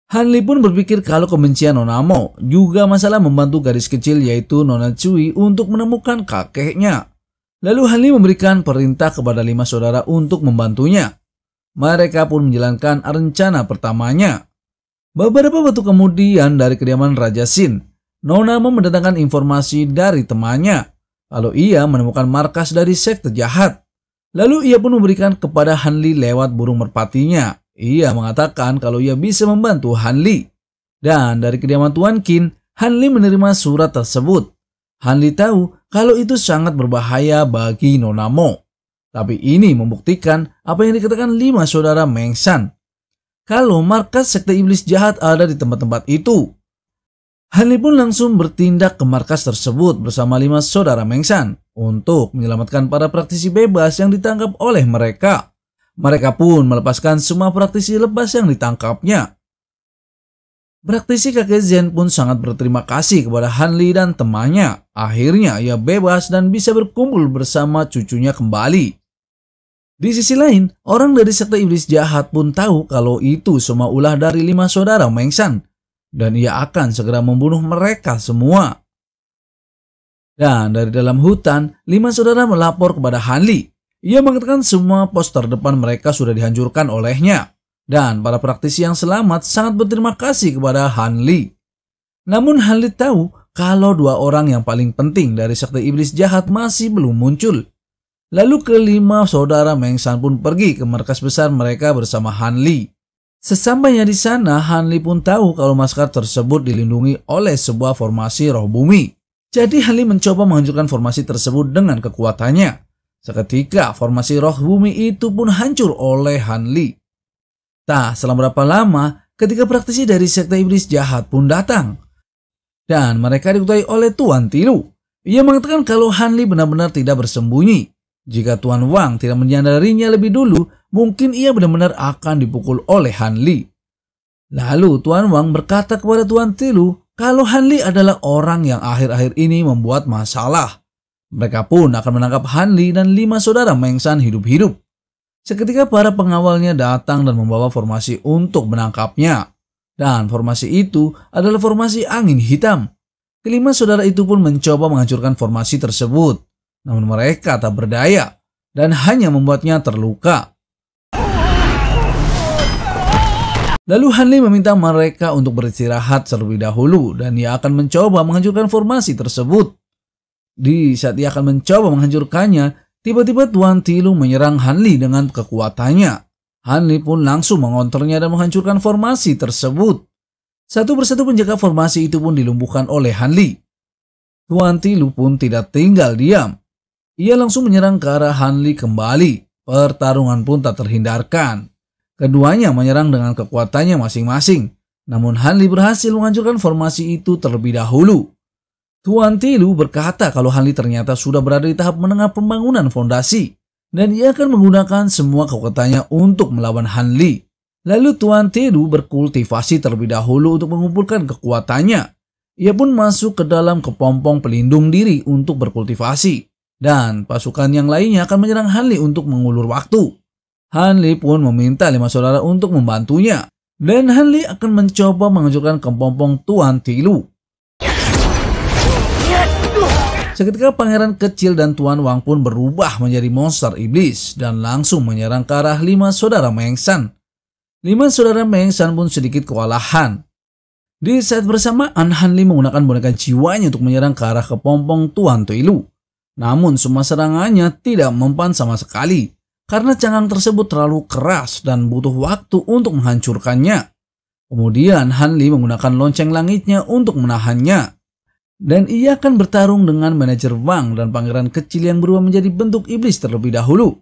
Hanli pun berpikir kalau kebencian Nonamo juga masalah membantu gadis kecil yaitu Nona Cui untuk menemukan kakeknya. Lalu Hanli memberikan perintah kepada lima saudara untuk membantunya. Mereka pun menjalankan rencana pertamanya. Beberapa waktu kemudian dari kediaman Raja Sin, Nona mendatangkan informasi dari temannya. Lalu ia menemukan markas dari sekte jahat. Lalu ia pun memberikan kepada Hanli lewat burung merpatinya. Ia mengatakan kalau ia bisa membantu Hanli. Dan dari kediaman Tuan Kin, Hanli menerima surat tersebut. Hanli tahu kalau itu sangat berbahaya bagi Nonamo. Tapi ini membuktikan apa yang dikatakan lima saudara Mengsan. Kalau markas sekte iblis jahat ada di tempat-tempat itu. Hanli pun langsung bertindak ke markas tersebut bersama lima saudara Mengsan untuk menyelamatkan para praktisi bebas yang ditangkap oleh mereka. Mereka pun melepaskan semua praktisi lepas yang ditangkapnya. Praktisi kakek Zen pun sangat berterima kasih kepada Hanli dan temannya. Akhirnya ia bebas dan bisa berkumpul bersama cucunya kembali. Di sisi lain, orang dari sekte iblis jahat pun tahu kalau itu semua ulah dari lima saudara Mengsan, dan ia akan segera membunuh mereka semua. Dan dari dalam hutan, lima saudara melapor kepada Hanli. Ia mengatakan semua poster depan mereka sudah dihancurkan olehnya. Dan para praktisi yang selamat sangat berterima kasih kepada Hanli. Namun Hanli tahu kalau dua orang yang paling penting dari sekte iblis jahat masih belum muncul, Lalu kelima saudara Meng San pun pergi ke markas besar mereka bersama Han Li. Sesampainya di sana, Han Li pun tahu kalau masker tersebut dilindungi oleh sebuah formasi roh bumi. Jadi Han Li mencoba menghancurkan formasi tersebut dengan kekuatannya. Seketika, formasi roh bumi itu pun hancur oleh Han Li. Tak selama berapa lama, ketika praktisi dari sekte iblis jahat pun datang. Dan mereka diketahui oleh Tuan Tilu. Ia mengatakan kalau Han Li benar-benar tidak bersembunyi jika Tuan Wang tidak menyadarinya lebih dulu, mungkin ia benar-benar akan dipukul oleh Han Li. Lalu Tuan Wang berkata kepada Tuan Tilu kalau Han Li adalah orang yang akhir-akhir ini membuat masalah. Mereka pun akan menangkap Han Li dan lima saudara mengsan hidup-hidup. Seketika para pengawalnya datang dan membawa formasi untuk menangkapnya. Dan formasi itu adalah formasi angin hitam. Kelima saudara itu pun mencoba menghancurkan formasi tersebut. Namun mereka tak berdaya dan hanya membuatnya terluka. Lalu Hanli meminta mereka untuk beristirahat terlebih dahulu dan ia akan mencoba menghancurkan formasi tersebut. Di saat ia akan mencoba menghancurkannya, tiba-tiba Tuan Tilu menyerang Hanli dengan kekuatannya. Hanli pun langsung mengonternya dan menghancurkan formasi tersebut. Satu persatu penjaga formasi itu pun dilumpuhkan oleh Hanli. Tuan Tilu pun tidak tinggal diam. Ia langsung menyerang ke arah Hanli kembali. Pertarungan pun tak terhindarkan. Keduanya menyerang dengan kekuatannya masing-masing. Namun Hanli berhasil menghancurkan formasi itu terlebih dahulu. Tuan Tilu berkata kalau Hanli ternyata sudah berada di tahap menengah pembangunan fondasi dan ia akan menggunakan semua kekuatannya untuk melawan Hanli. Lalu Tuan Tilu berkultivasi terlebih dahulu untuk mengumpulkan kekuatannya. Ia pun masuk ke dalam kepompong pelindung diri untuk berkultivasi dan pasukan yang lainnya akan menyerang Hanli untuk mengulur waktu. Hanli pun meminta lima saudara untuk membantunya, dan Hanli akan mencoba menghancurkan kepompong Tuan Tilu. Seketika pangeran kecil dan Tuan Wang pun berubah menjadi monster iblis dan langsung menyerang ke arah lima saudara Mengsan. Lima saudara Mengsan pun sedikit kewalahan. Di saat bersamaan, Hanli menggunakan boneka jiwanya untuk menyerang ke arah kepompong Tuan Tilu. Namun semua serangannya tidak mempan sama sekali karena cangkang tersebut terlalu keras dan butuh waktu untuk menghancurkannya. Kemudian Hanli menggunakan lonceng langitnya untuk menahannya. Dan ia akan bertarung dengan manajer Wang dan pangeran kecil yang berubah menjadi bentuk iblis terlebih dahulu.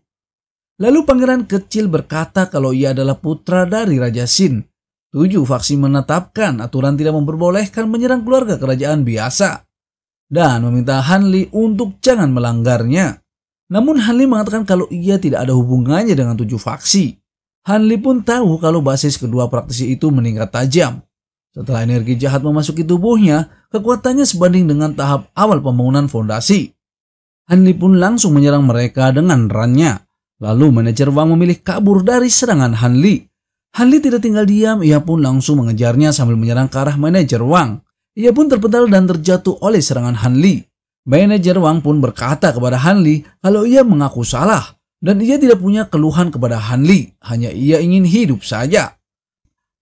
Lalu pangeran kecil berkata kalau ia adalah putra dari Raja Sin. Tujuh faksi menetapkan aturan tidak memperbolehkan menyerang keluarga kerajaan biasa dan meminta Hanli untuk jangan melanggarnya. Namun Hanli mengatakan kalau ia tidak ada hubungannya dengan tujuh faksi. Hanli pun tahu kalau basis kedua praktisi itu meningkat tajam. Setelah energi jahat memasuki tubuhnya, kekuatannya sebanding dengan tahap awal pembangunan fondasi. Hanli pun langsung menyerang mereka dengan rannya. Lalu manajer Wang memilih kabur dari serangan Hanli. Hanli tidak tinggal diam, ia pun langsung mengejarnya sambil menyerang ke arah manajer Wang. Ia pun terpental dan terjatuh oleh serangan Han Li. Manajer Wang pun berkata kepada Han Li kalau ia mengaku salah dan ia tidak punya keluhan kepada Han Li, hanya ia ingin hidup saja.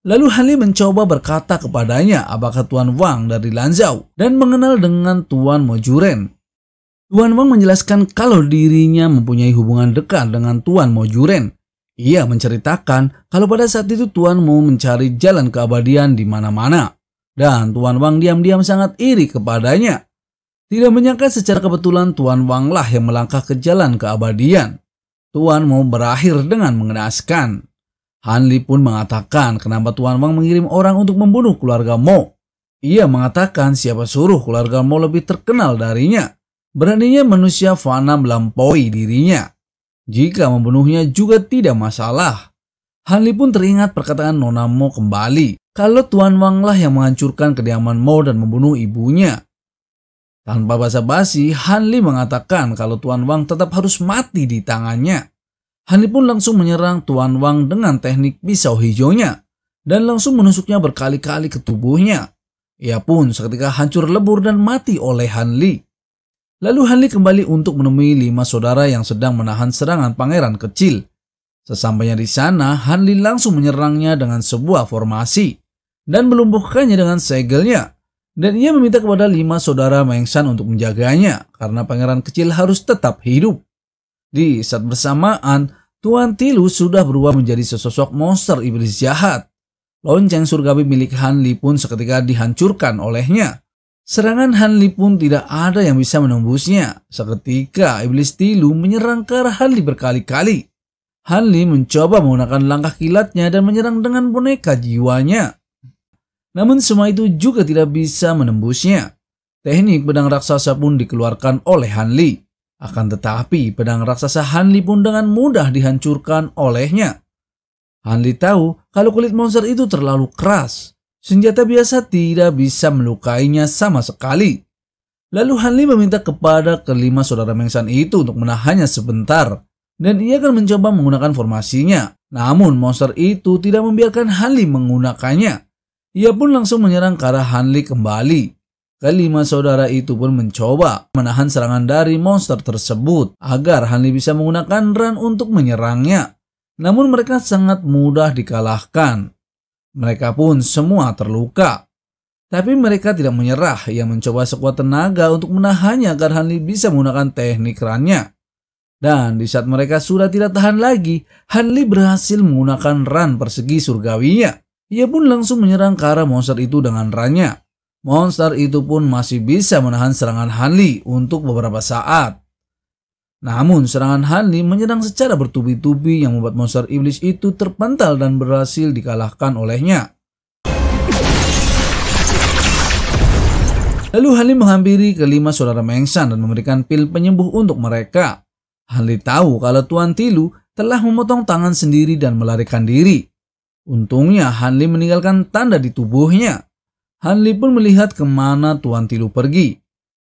Lalu Han Li mencoba berkata kepadanya apakah Tuan Wang dari Lanzhou dan mengenal dengan Tuan Mojuren. Tuan Wang menjelaskan kalau dirinya mempunyai hubungan dekat dengan Tuan Mojuren. Ia menceritakan kalau pada saat itu Tuan mau mencari jalan keabadian di mana-mana. Dan Tuan Wang diam-diam sangat iri kepadanya. Tidak menyangka secara kebetulan Tuan Wang lah yang melangkah ke jalan keabadian. Tuan mau berakhir dengan mengenaskan. Han Li pun mengatakan kenapa Tuan Wang mengirim orang untuk membunuh keluarga Mo. Ia mengatakan siapa suruh keluarga Mo lebih terkenal darinya. Beraninya manusia fana melampaui dirinya. Jika membunuhnya juga tidak masalah. Han Li pun teringat perkataan Nona Mo kembali kalau Tuan Wang lah yang menghancurkan kediaman Mo dan membunuh ibunya. Tanpa basa-basi, Han Li mengatakan kalau Tuan Wang tetap harus mati di tangannya. Han Li pun langsung menyerang Tuan Wang dengan teknik pisau hijaunya dan langsung menusuknya berkali-kali ke tubuhnya. Ia pun seketika hancur lebur dan mati oleh Han Li. Lalu Han Li kembali untuk menemui lima saudara yang sedang menahan serangan pangeran kecil. Sesampainya di sana, Han Li langsung menyerangnya dengan sebuah formasi dan melumpuhkannya dengan segelnya. Dan ia meminta kepada lima saudara Maengsan untuk menjaganya, karena pangeran kecil harus tetap hidup. Di saat bersamaan, Tuan Tilu sudah berubah menjadi sesosok monster iblis jahat. Lonceng surgawi milik Hanli pun seketika dihancurkan olehnya. Serangan Hanli pun tidak ada yang bisa menembusnya. Seketika iblis Tilu menyerang ke arah Hanli berkali-kali. Hanli mencoba menggunakan langkah kilatnya dan menyerang dengan boneka jiwanya. Namun semua itu juga tidak bisa menembusnya. Teknik pedang raksasa pun dikeluarkan oleh Han Li. Akan tetapi pedang raksasa Han Li pun dengan mudah dihancurkan olehnya. Han Li tahu kalau kulit monster itu terlalu keras. Senjata biasa tidak bisa melukainya sama sekali. Lalu Han Li meminta kepada kelima saudara Mengsan itu untuk menahannya sebentar dan ia akan mencoba menggunakan formasinya. Namun monster itu tidak membiarkan Han Li menggunakannya. Ia pun langsung menyerang ke arah Hanli kembali. Kelima saudara itu pun mencoba menahan serangan dari monster tersebut agar Hanli bisa menggunakan run untuk menyerangnya. Namun mereka sangat mudah dikalahkan. Mereka pun semua terluka. Tapi mereka tidak menyerah, Yang mencoba sekuat tenaga untuk menahannya agar Hanli bisa menggunakan teknik rannya. Dan di saat mereka sudah tidak tahan lagi, Hanli berhasil menggunakan ran persegi surgawinya. Ia pun langsung menyerang ke arah monster itu dengan rannya. Monster itu pun masih bisa menahan serangan Hanli untuk beberapa saat. Namun serangan Hanli menyerang secara bertubi-tubi yang membuat monster iblis itu terpental dan berhasil dikalahkan olehnya. Lalu Hanli menghampiri kelima saudara Mengsan dan memberikan pil penyembuh untuk mereka. Hanli tahu kalau Tuan Tilu telah memotong tangan sendiri dan melarikan diri. Untungnya Hanli meninggalkan tanda di tubuhnya. Hanli pun melihat kemana Tuan Tilu pergi.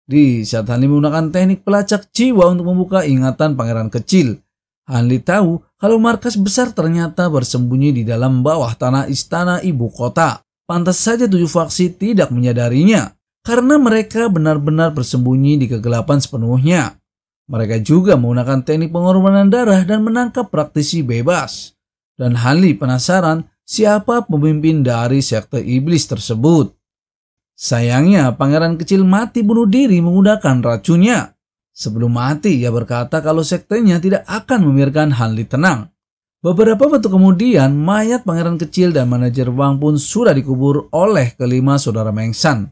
Di saat Hanli menggunakan teknik pelacak jiwa untuk membuka ingatan pangeran kecil, Hanli tahu kalau markas besar ternyata bersembunyi di dalam bawah tanah istana ibu kota. Pantas saja tujuh faksi tidak menyadarinya, karena mereka benar-benar bersembunyi di kegelapan sepenuhnya. Mereka juga menggunakan teknik pengorbanan darah dan menangkap praktisi bebas dan Hanli penasaran siapa pemimpin dari sekte iblis tersebut. Sayangnya, pangeran kecil mati bunuh diri menggunakan racunnya. Sebelum mati, ia berkata kalau sektenya tidak akan membiarkan Hanli tenang. Beberapa waktu kemudian, mayat pangeran kecil dan manajer Wang pun sudah dikubur oleh kelima saudara Mengsan.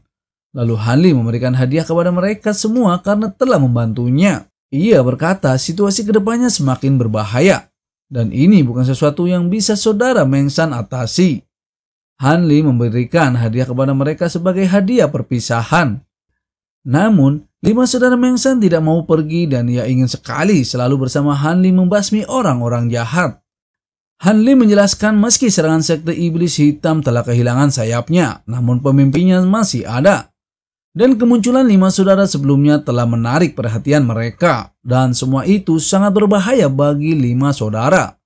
Lalu Hanli memberikan hadiah kepada mereka semua karena telah membantunya. Ia berkata situasi kedepannya semakin berbahaya. Dan ini bukan sesuatu yang bisa saudara Mengsan atasi. Hanli memberikan hadiah kepada mereka sebagai hadiah perpisahan. Namun, lima saudara Mengsan tidak mau pergi dan ia ingin sekali selalu bersama Hanli membasmi orang-orang jahat. Hanli menjelaskan meski serangan sekte iblis hitam telah kehilangan sayapnya, namun pemimpinnya masih ada dan kemunculan lima saudara sebelumnya telah menarik perhatian mereka, dan semua itu sangat berbahaya bagi lima saudara.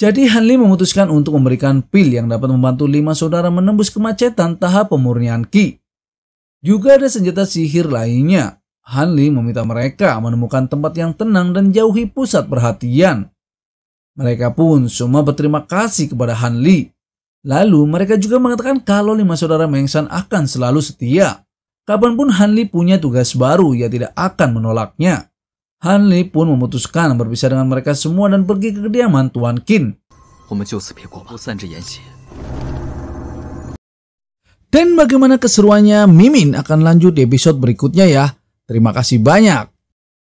Jadi Hanley memutuskan untuk memberikan pil yang dapat membantu lima saudara menembus kemacetan tahap pemurnian Ki. Juga ada senjata sihir lainnya. Hanley meminta mereka menemukan tempat yang tenang dan jauhi pusat perhatian. Mereka pun semua berterima kasih kepada Hanley. Lalu mereka juga mengatakan kalau lima saudara Mengsan akan selalu setia Kapanpun Hanli punya tugas baru, ia tidak akan menolaknya. Hanli pun memutuskan berpisah dengan mereka semua dan pergi ke kediaman Tuan Kin. Dan bagaimana keseruannya Mimin akan lanjut di episode berikutnya ya. Terima kasih banyak.